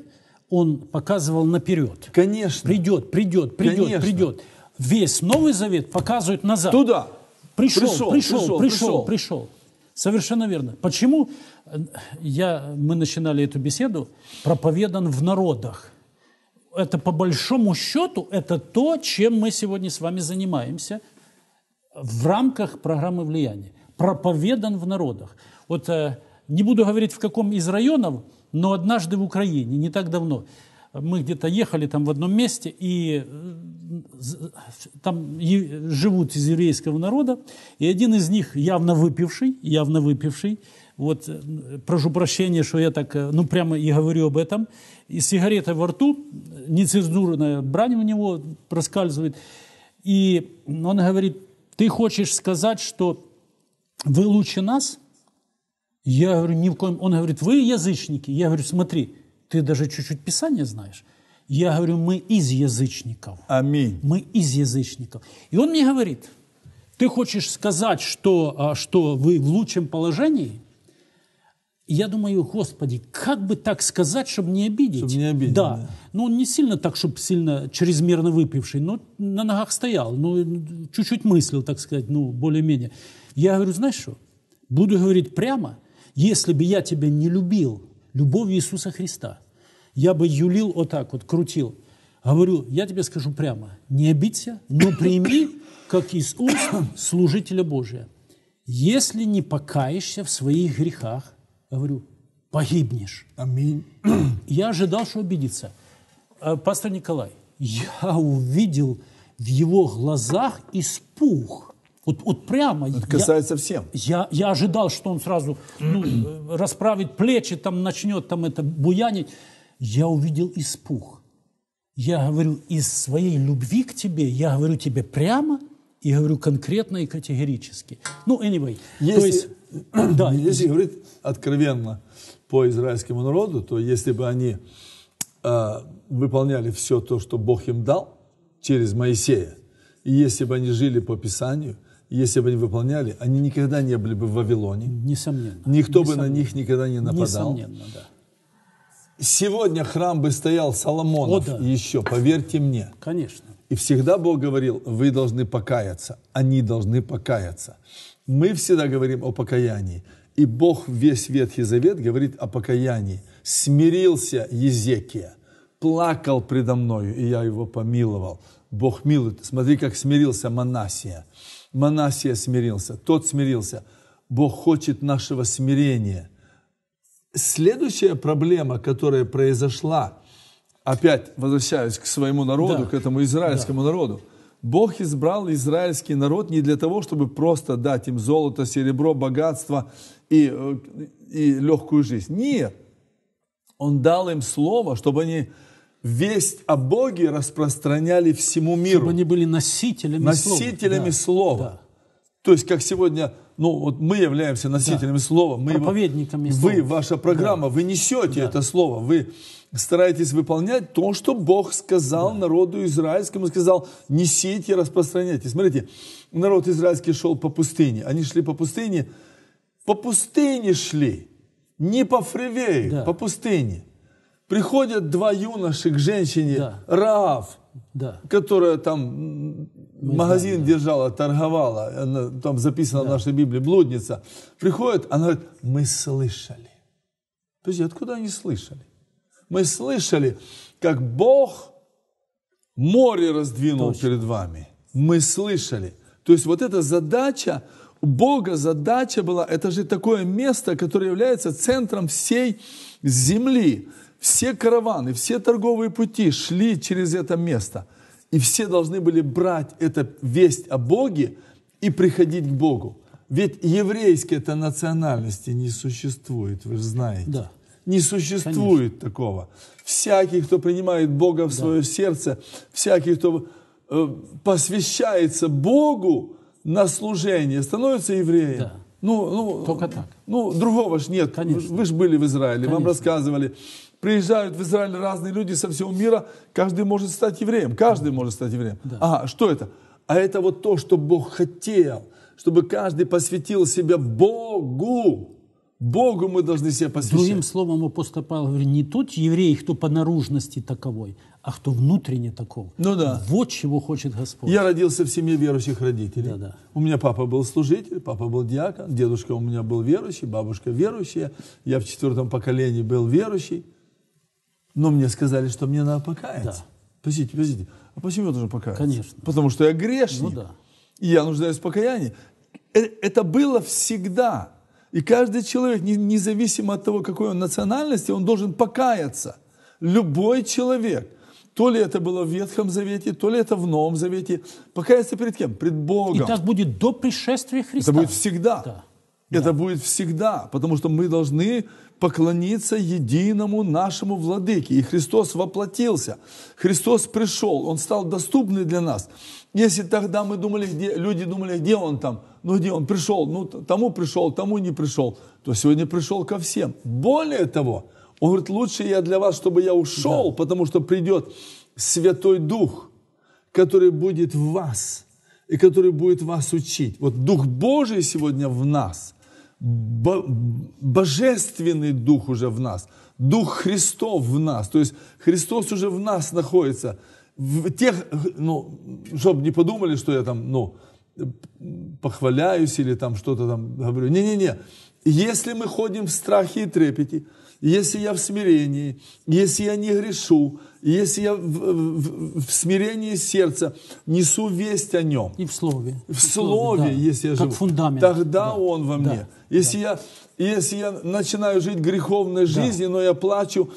S1: он показывал наперед. Конечно. Придет, придет, придет, Конечно. придет. Весь Новый Завет показывает назад. Туда. Пришел, пришел, пришел, пришел. пришел. пришел. Совершенно верно. Почему э, я, мы начинали эту беседу «Проповедан в народах»? Это по большому счету, это то, чем мы сегодня с вами занимаемся в рамках программы влияния. Проповедан в народах. Вот э, не буду говорить, в каком из районов, но однажды в Украине, не так давно, мы где-то ехали там в одном месте, и э, там живут из еврейского народа, и один из них явно выпивший, явно выпивший, вот, э, прошу прощения, что я так, э, ну, прямо и говорю об этом, и сигарета во рту, нецензурная брань у него проскальзывает, и он говорит, ты хочешь сказать, что вы лучше нас? Я говорю, ни в коем... Он говорит, вы язычники? Я говорю, смотри, ты даже чуть-чуть Писание знаешь. Я говорю, мы из язычников. Аминь. Мы из язычников. И он мне говорит, ты хочешь сказать, что, а, что вы в лучшем положении? Я думаю, Господи, как бы так сказать, чтобы не обидеть? Чтобы не обидеть. Да. Ну, он не сильно так, чтобы сильно чрезмерно выпивший, но на ногах стоял, ну, чуть-чуть мыслил, так сказать, ну, более-менее. Я говорю, знаешь что, буду говорить прямо, если бы я тебя не любил любовью Иисуса Христа – я бы юлил вот так вот, крутил. Говорю, я тебе скажу прямо, не обидься, но прими, как из уст служителя Божия. Если не покаешься в своих грехах, говорю, погибнешь. Аминь. Я ожидал, что обидится. Э, пастор Николай, я увидел в его глазах испуг. Вот, вот прямо. Это касается я, всем. Я, я ожидал, что он сразу ну, э, расправит плечи, там начнет там это буянить я увидел испуг. Я говорю, из своей любви к тебе, я говорю тебе прямо и говорю конкретно и категорически. Ну, anyway. Если, то есть, да, если говорить откровенно по
S2: израильскому народу, то если бы они э, выполняли все то, что Бог им дал через Моисея, и если бы они жили по Писанию, если бы они выполняли, они никогда не были бы в Вавилоне.
S1: Несомненно. Никто Несомненно. бы на них никогда не нападал. Несомненно, да.
S2: Сегодня храм бы стоял Соломонов О, да. еще, поверьте мне. Конечно. И всегда Бог говорил, вы должны покаяться, они должны покаяться. Мы всегда говорим о покаянии. И Бог весь Ветхий Завет говорит о покаянии. Смирился Езекия, плакал предо мною, и я его помиловал. Бог милует. Смотри, как смирился Манасия. Манасия смирился, тот смирился. Бог хочет нашего смирения – Следующая проблема, которая произошла, опять возвращаюсь к своему народу, да. к этому израильскому да. народу. Бог избрал израильский народ не для того, чтобы просто дать им золото, серебро, богатство и, э, и легкую жизнь. Нет. Он дал им слово, чтобы они весть о Боге распространяли всему миру. Чтобы они были носителями, носителями слова. Носителями да. слова. Да. То есть, как сегодня ну вот мы являемся носителями да. слова, мы проповедниками его, Вы, ваша программа, да. вы несете да. это слово, вы стараетесь выполнять то, что Бог сказал да. народу израильскому, сказал, несите, распространяйте. Смотрите, народ израильский шел по пустыне, они шли по пустыне, по пустыне шли, не по фривею, да. по пустыне. Приходят два юноши к женщине, да. Раав, да. которая там Мы магазин знаем, да. держала, торговала, она, там записано да. в нашей Библии, блудница. Приходит, она говорит, мы слышали. Подожди, откуда они слышали? Мы слышали, как Бог море раздвинул Точно. перед вами. Мы слышали. То есть вот эта задача, у Бога задача была, это же такое место, которое является центром всей земли все караваны, все торговые пути шли через это место. И все должны были брать эту весть о Боге и приходить к Богу. Ведь еврейской-то национальности не существует, вы же знаете. Да. Не существует Конечно. такого. Всякий, кто принимает Бога в свое да. сердце, всякий, кто э, посвящается Богу на служение, становится евреем. Да. Ну, ну, Только так. Ну, другого ж нет. Конечно. Вы, вы же были в Израиле, Конечно. вам рассказывали приезжают в Израиль разные люди со всего мира, каждый может стать евреем, каждый может стать евреем. Да. Ага, что это? А это вот то, что Бог хотел, чтобы каждый посвятил себя Богу. Богу мы должны себя посвящать.
S1: Другим словом, апостол Павел говорит, не тот еврей, кто по наружности таковой, а кто внутренне таков. Ну да. Вот чего хочет Господь.
S2: Я родился в семье верующих родителей. Да, да. У меня папа был служитель, папа был диакон, дедушка у меня был верующий, бабушка верующая. Я в четвертом поколении был верующий. Но мне сказали, что мне надо покаяться. Да. Подождите, подождите. А почему я должен покаяться? Конечно. Потому что я грешник. Ну да. И я нуждаюсь в покаянии. Э, это было всегда. И каждый человек, независимо от того, какой он национальности, он должен покаяться. Любой человек. То ли это было в Ветхом Завете, то ли это в Новом Завете. Покаяться перед кем? Пред Богом. И так будет до пришествия Христа. Это будет всегда. Да. Это будет всегда, потому что мы должны поклониться единому нашему владыке. И Христос воплотился, Христос пришел, Он стал доступный для нас. Если тогда мы думали, где, люди думали, где Он там, ну где Он пришел, ну тому пришел, тому не пришел, то сегодня пришел ко всем. Более того, Он говорит, лучше я для вас, чтобы я ушел, да. потому что придет Святой Дух, который будет в вас и который будет вас учить. Вот Дух Божий сегодня в нас – божественный дух уже в нас, дух Христов в нас. То есть Христос уже в нас находится. В тех, ну, чтобы не подумали, что я там, ну, похваляюсь или там что-то там говорю. Не-не-не. Если мы ходим в страхе и трепете, если я в смирении, если я не грешу, если я в, в, в смирении сердца несу весть о нем. И в слове. В, и слове, да. если я как живу. фундамент. Тогда да. он во мне. Да. Если, да. Я, если я начинаю жить греховной жизнью, да. но я плачу,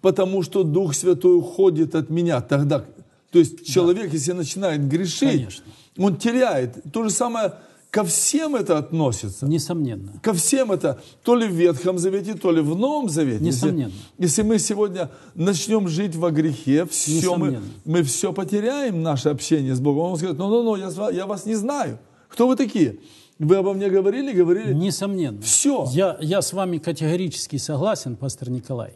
S2: потому что Дух Святой уходит от меня, тогда... То есть человек, да. если начинает грешить, Конечно. он теряет. То же самое Ко всем это относится. Несомненно. Ко всем это, то ли в Ветхом Завете, то ли в Новом Завете. Несомненно. Если, если мы сегодня начнем жить во грехе, все мы, мы все потеряем наше общение с Богом. Он скажет, ну-ну-ну, я, я вас не знаю. Кто вы такие? Вы
S1: обо мне говорили, говорили? Несомненно. Все. Я, я с вами категорически согласен, пастор Николай.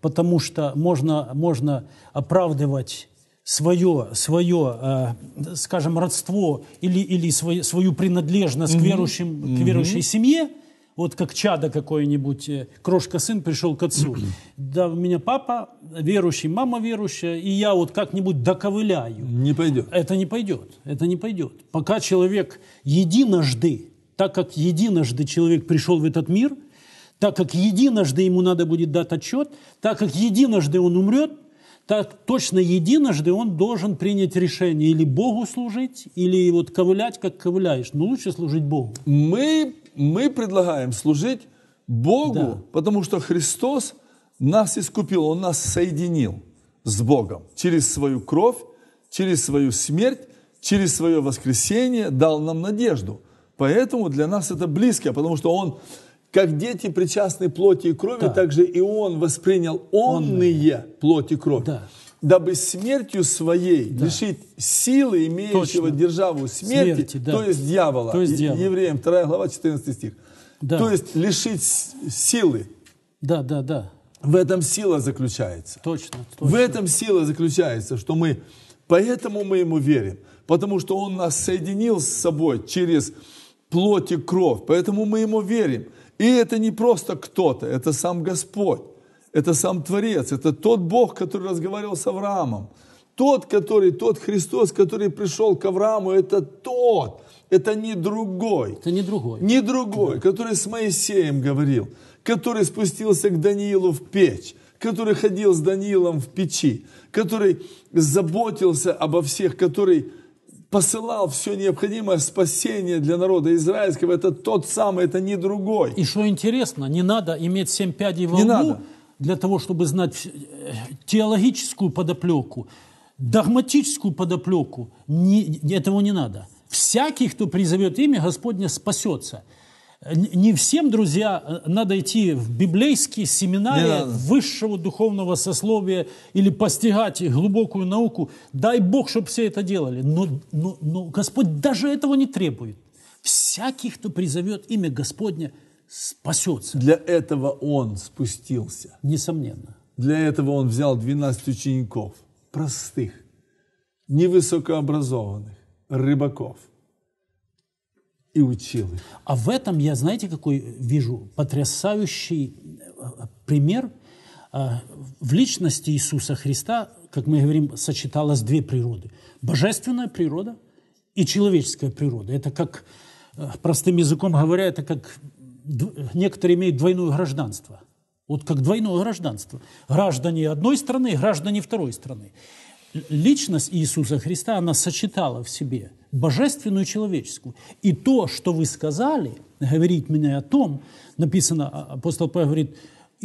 S1: Потому что можно, можно оправдывать свое, свое э, скажем, родство или, или свою, свою принадлежность mm-hmm. к, верующим, mm-hmm. к верующей семье, вот как чадо какое-нибудь, э, крошка-сын пришел к отцу. Да, у меня папа верующий, мама верующая, и я вот как-нибудь доковыляю. Не пойдет. Это не пойдет, это не пойдет. Пока человек единожды, так как единожды человек пришел в этот мир, так как единожды ему надо будет дать отчет, так как единожды он умрет – так точно единожды он должен принять решение или Богу служить, или вот ковылять, как ковыляешь. Но лучше служить Богу. Мы, мы предлагаем служить Богу, да. потому что Христос
S2: нас искупил, Он нас соединил с Богом через свою кровь, через свою смерть, через свое воскресение дал нам надежду. Поэтому для нас это близко, потому что Он как дети причастны плоти и крови, да. также и он воспринял онные плоти и кровь. Да. Дабы смертью своей да. лишить силы, имеющего Точно. державу смерти, смерти да. то есть дьявола. То есть дьявола. Евреям 2 глава 14 стих. Да. То есть лишить силы. Да, да, да. В этом сила заключается. Точно, точно. В этом сила заключается, что мы, поэтому мы ему верим, потому что он нас соединил с собой через плоть и кровь, поэтому мы ему верим. И это не просто кто-то, это сам Господь, это сам Творец, это тот Бог, который разговаривал с Авраамом. Тот, который, тот Христос, который пришел к Аврааму, это тот, это не другой. Это не другой. Не другой, да. который с Моисеем говорил, который спустился к Даниилу в печь, который ходил с Даниилом в печи, который заботился обо всех, который посылал все необходимое спасение для народа израильского.
S1: Это тот самый, это не другой. И что интересно, не надо иметь семь пядей во лбу для того, чтобы знать э, теологическую подоплеку, догматическую подоплеку. Не, этого не надо. Всякий, кто призовет имя Господне, спасется. Не всем, друзья, э, надо идти в библейские семинарии высшего духовного сословия или постигать глубокую науку. Дай Бог, чтобы все это делали. Но, но, но Господь даже этого не требует. Всякий, кто призовет имя Господня, спасется. Для этого Он спустился.
S2: Несомненно. Для этого Он взял 12 учеников, простых,
S1: невысокообразованных, рыбаков, и учил их. А в этом я, знаете, какой вижу потрясающий э, пример э, в личности Иисуса Христа, как мы говорим, сочеталось две природы. Божественная природа и человеческая природа. Это как, э, простым языком говоря, это как некоторые имеют двойное гражданство. Вот как двойное гражданство. Граждане одной страны, граждане второй страны. Личность Иисуса Христа, она сочетала в себе – божественную и человеческую. И то, что вы сказали, говорить мне о том, написано, а, апостол Павел говорит,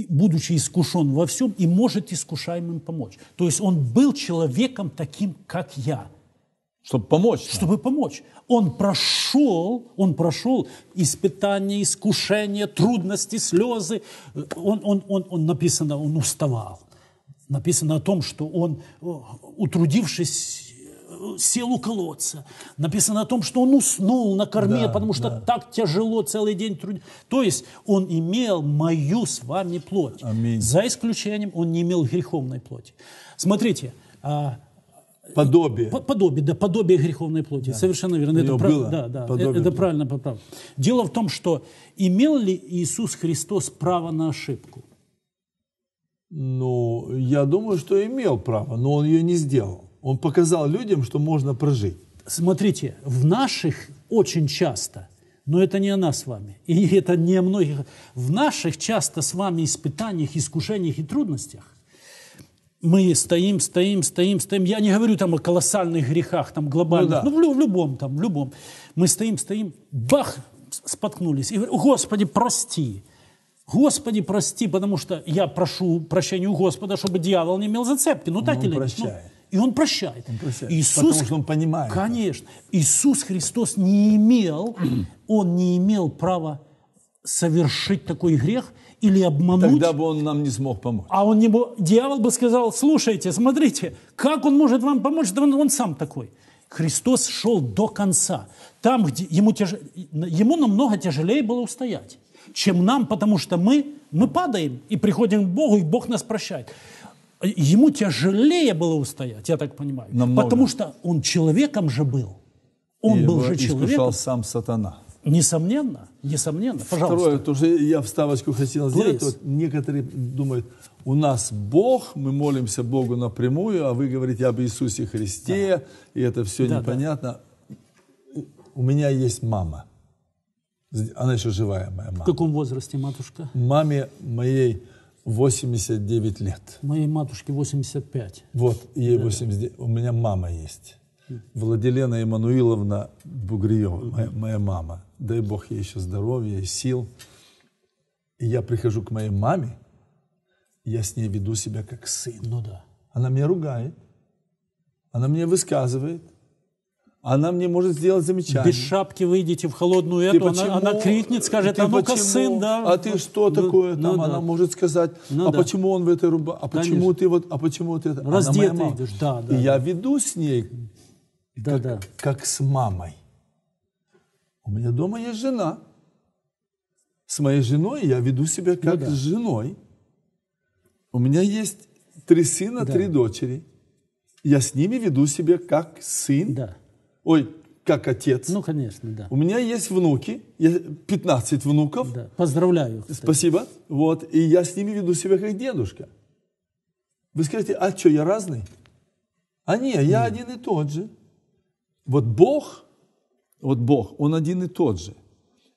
S1: будучи искушен во всем, и может искушаемым помочь. То есть он был человеком таким, как я. Чтобы помочь. Да? Чтобы помочь. Он прошел, он прошел испытания, искушения, трудности, слезы. Он, он, он, он написано, он уставал. Написано о том, что он, утрудившись сел у колодца. Написано о том, что он уснул на корме, да, потому что да. так тяжело целый день трудился. То есть он имел мою с вами плоть. Аминь. За исключением он не имел греховной плоти. Смотрите, а, Подобие. Подобие, да, подобие греховной плоти. Да. Совершенно верно. Это, прав... было. Да, да. Э, подобие. это правильно поправил. Дело в том, что имел ли Иисус Христос право на ошибку?
S2: Ну, я думаю, что имел право, но он ее не сделал. Он показал
S1: людям, что можно прожить. Смотрите, в наших очень часто, но это не о нас с вами, и это не о многих, в наших часто с вами испытаниях, искушениях и трудностях мы стоим, стоим, стоим, стоим. Я не говорю там о колоссальных грехах, там глобальных, ну, да. ну в, любом там, в любом. Мы стоим, стоим, бах, споткнулись. И говорю, Господи, прости. Господи, прости, потому что я прошу прощения у Господа, чтобы дьявол не имел зацепки. Ну так ну, Он или нет? Ну, и он прощает. Он прощает Иисус, потому что он понимает. Конечно. Иисус Христос не имел, он не имел права совершить такой грех или обмануть. Тогда бы он нам не смог помочь. А он не бы, дьявол бы сказал, слушайте, смотрите, как он может вам помочь, да он, он сам такой. Христос шел до конца. Там, где ему, тяж... ему намного тяжелее было устоять, чем нам, потому что мы, мы падаем и приходим к Богу, и Бог нас прощает ему тяжелее было устоять, я так понимаю. Намного. Потому что он человеком же был. Он и был же человеком.
S2: сам сатана.
S1: Несомненно, несомненно.
S2: Пожалуйста. Второе, тоже я вставочку хотел сделать, вот
S1: некоторые думают,
S2: у нас Бог, мы молимся Богу напрямую, а вы говорите об Иисусе Христе, да. и это все да, непонятно. Да. У меня есть мама. Она еще живая, моя мама. В каком возрасте матушка? Маме моей 89 лет.
S1: Моей матушке 85. Вот, ей да.
S2: 89. У меня мама есть. Хм. Владилена Имануиловна Бугриева, моя, моя мама. Дай Бог ей еще здоровья и сил. И я прихожу к моей маме, я с ней веду себя как сын. Ну да. Она меня ругает, она мне высказывает, она мне может сделать замечание. Без шапки выйдете в холодную эту, она, она крикнет, скажет, а ну-ка, сын, да. А ты что ну, такое? Ну, Там ну, она да. может сказать, ну, а да. почему он в этой рубашке, а Конечно. почему ты вот, а почему ты это? Раздетый идешь, да, да. И да. я веду с ней, да, как, да. как с мамой. У меня дома есть жена. С моей женой я веду себя ну как ну, да. с женой. У меня есть три сына, да. три дочери. Я с ними веду себя как сын. Да Ой, как отец. Ну, конечно, да. У меня есть внуки, 15 внуков. Да. Поздравляю. Кстати. Спасибо. Вот, и я с ними веду себя как дедушка. Вы скажете, а что, я разный? А не, я Нет. один и тот же. Вот Бог, вот Бог, Он один и тот же.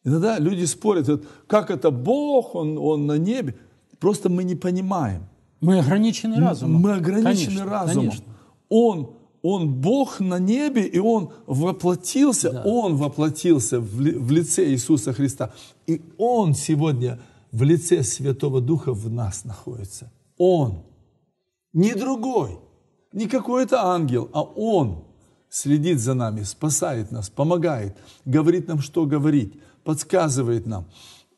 S2: Иногда люди спорят, вот, как это Бог, он, он на небе. Просто мы не понимаем.
S1: Мы ограничены разумом. Мы ограничены конечно, разумом. Конечно.
S2: Он он Бог на небе, и Он воплотился, да. Он воплотился в, ли, в лице Иисуса Христа. И Он сегодня в лице Святого Духа в нас находится. Он. Не другой, не какой-то ангел, а Он следит за нами, спасает нас, помогает, говорит нам, что говорить, подсказывает нам,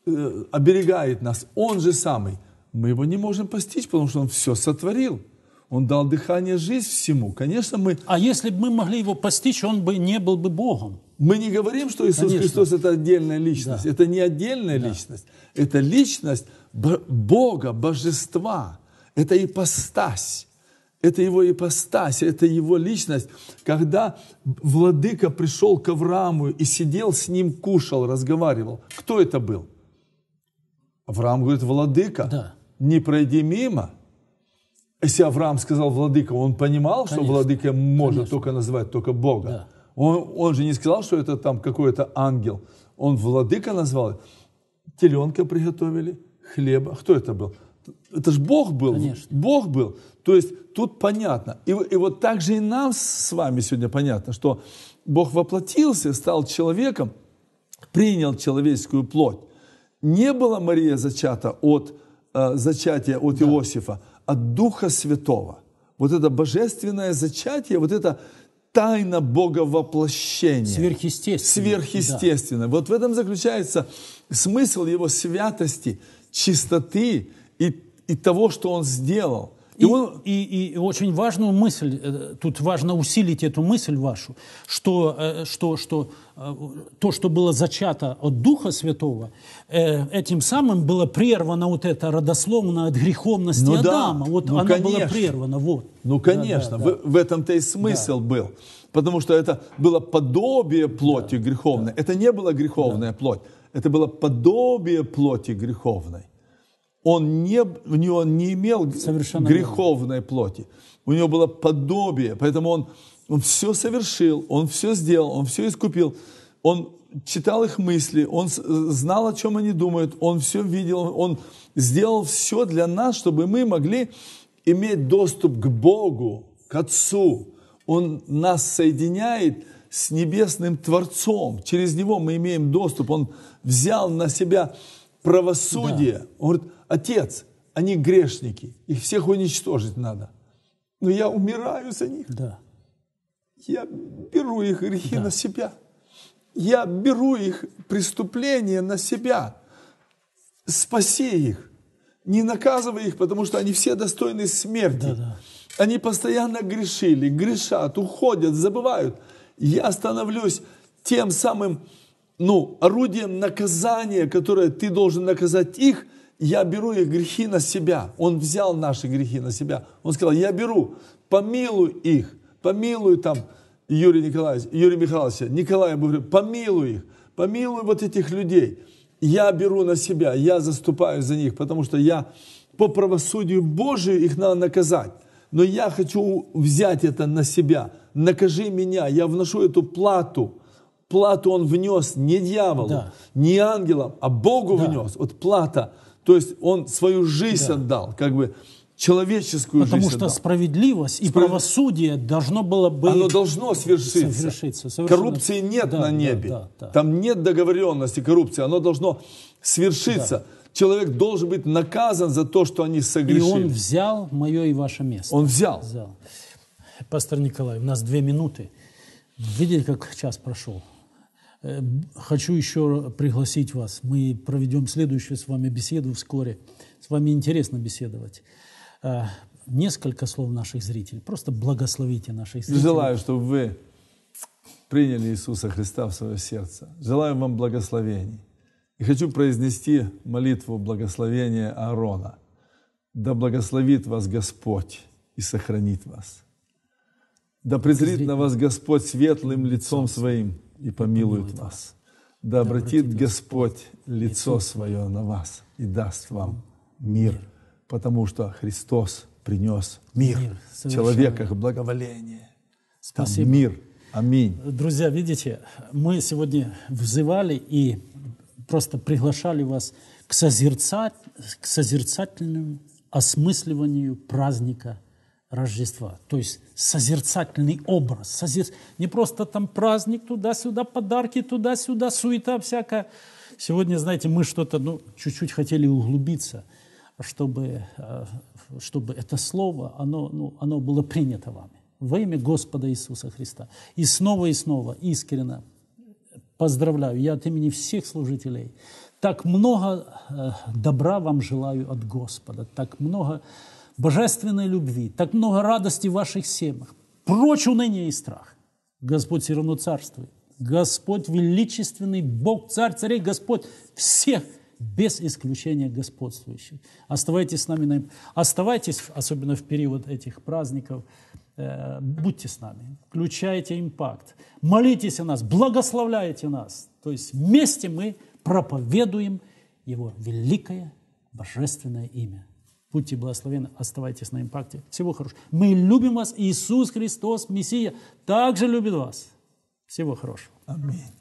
S2: э, оберегает нас. Он же самый. Мы его не можем постичь, потому что Он все сотворил. Он дал дыхание жизнь всему. Конечно, мы... А если бы мы могли его постичь, он бы не был бы Богом. Мы не говорим, что Иисус Конечно. Христос – это отдельная личность. Да. Это не отдельная да. личность. Это личность Бога, Божества. Это ипостась. Это его ипостась, это его личность. Когда владыка пришел к Аврааму и сидел с ним, кушал, разговаривал, кто это был? Авраам говорит, владыка, да. не пройди мимо – если Авраам сказал владыка, он понимал, конечно, что владыка может конечно. только называть только Бога. Да. Он, он же не сказал, что это там какой-то ангел. Он владыка назвал. Теленка приготовили, хлеба. Кто это был? Это же Бог был. Конечно. Бог был. То есть тут понятно. И, и вот так же и нам с вами сегодня понятно, что Бог воплотился, стал человеком, принял человеческую плоть. Не была Мария зачата от э, зачатия от да. Иосифа, от Духа Святого. Вот это божественное зачатие, вот это тайна Бога воплощения. Сверхъестественно. Сверхъестественно. Да. Вот в этом заключается смысл Его святости, чистоты и, и того, что
S1: Он сделал – и, и, и, и очень важную мысль, э, тут важно усилить эту мысль вашу, что, э, что, что э, то, что было зачато от Духа Святого, этим самым было прервано вот это родословно от греховности ну, Адама. Да. Вот ну, оно конечно. было прервано.
S2: Вот. Ну, конечно, да, да, да. в, в этом-то и смысл да. был. Потому что это было подобие плоти да, греховной. Да. Это не была греховная да. плоть. Это было подобие плоти греховной он не, у него не имел Совершенно греховной нет. плоти. У него было подобие, поэтому он, он все совершил, он все сделал, он все искупил. Он читал их мысли, он знал, о чем они думают, он все видел, он сделал все для нас, чтобы мы могли иметь доступ к Богу, к Отцу. Он нас соединяет с Небесным Творцом. Через Него мы имеем доступ. Он взял на себя правосудие. Да. Он говорит, Отец, они грешники, их всех уничтожить надо. Но я умираю за них. Да. Я беру их грехи да. на себя. Я беру их преступления на себя. Спаси их. Не наказывай их, потому что они все достойны смерти. Да, да. Они постоянно грешили, грешат, уходят, забывают. Я становлюсь тем самым ну, орудием наказания, которое ты должен наказать их – я беру их грехи на себя. Он взял наши грехи на себя. Он сказал, я беру, помилуй их, помилуй там Юрий Николаевич, Юрий Михайлович, Николай, помилуй их, помилуй вот этих людей. Я беру на себя, я заступаю за них, потому что я по правосудию Божию их надо наказать. Но я хочу взять это на себя. Накажи меня, я вношу эту плату – плату он внес не дьяволу, да. не ангелам, а Богу да. внес. Вот плата – то есть он свою жизнь да. отдал, как бы человеческую Потому жизнь. Потому что отдал. справедливость и Справед... правосудие должно было бы... Оно должно свершиться. свершиться совершенно... Коррупции нет да, на небе. Да, да, да. Там нет договоренности коррупции. Оно должно свершиться. Да. Человек должен быть наказан за то, что они согрешили. И он
S1: взял мое и ваше место. Он взял. взял. Пастор Николай, у нас две минуты. Видели, как час прошел? Э, хочу еще пригласить вас. Мы проведем следующую с вами беседу вскоре. С вами интересно беседовать. Э, несколько слов наших зрителей. Просто благословите наших зрителей.
S2: Желаю, чтобы вы приняли Иисуса Христа в свое сердце. Желаю вам благословений. И хочу произнести молитву благословения Аарона. Да благословит вас Господь и сохранит вас. Да презрит на вас Господь светлым лицом своим и помилует вас. Да обратит Господь лицо свое на вас и даст вам мир, потому что Христос принес мир, мир в человеках благоволение. Спасибо. Там мир.
S1: Аминь. Друзья, видите, мы сегодня взывали и просто приглашали вас к, созерцать, к созерцательному осмысливанию праздника – Рождества. То есть созерцательный образ. Созер... Не просто там праздник туда-сюда, подарки туда-сюда, суета всякая. Сегодня, знаете, мы что-то ну, чуть-чуть хотели углубиться, чтобы, э, чтобы это слово, оно, ну, оно было принято вами. Во имя Господа Иисуса Христа. И снова и снова искренно поздравляю я от имени всех служителей. Так много э, добра вам желаю от Господа, так много божественной любви, так много радости в ваших семьях. Прочь уныние и страх. Господь все равно царствует. Господь величественный, Бог, Царь, Царей, Господь всех, без исключения господствующих. Оставайтесь с нами, на... оставайтесь, особенно в период этих праздников, э, будьте с нами, включайте импакт, молитесь о нас, благословляйте нас. То есть вместе мы проповедуем Его великое божественное имя. Будьте благословены, оставайтесь на импакте. Всего хорошего. Мы любим вас. Иисус Христос, Мессия, также любит вас. Всего хорошего. Аминь.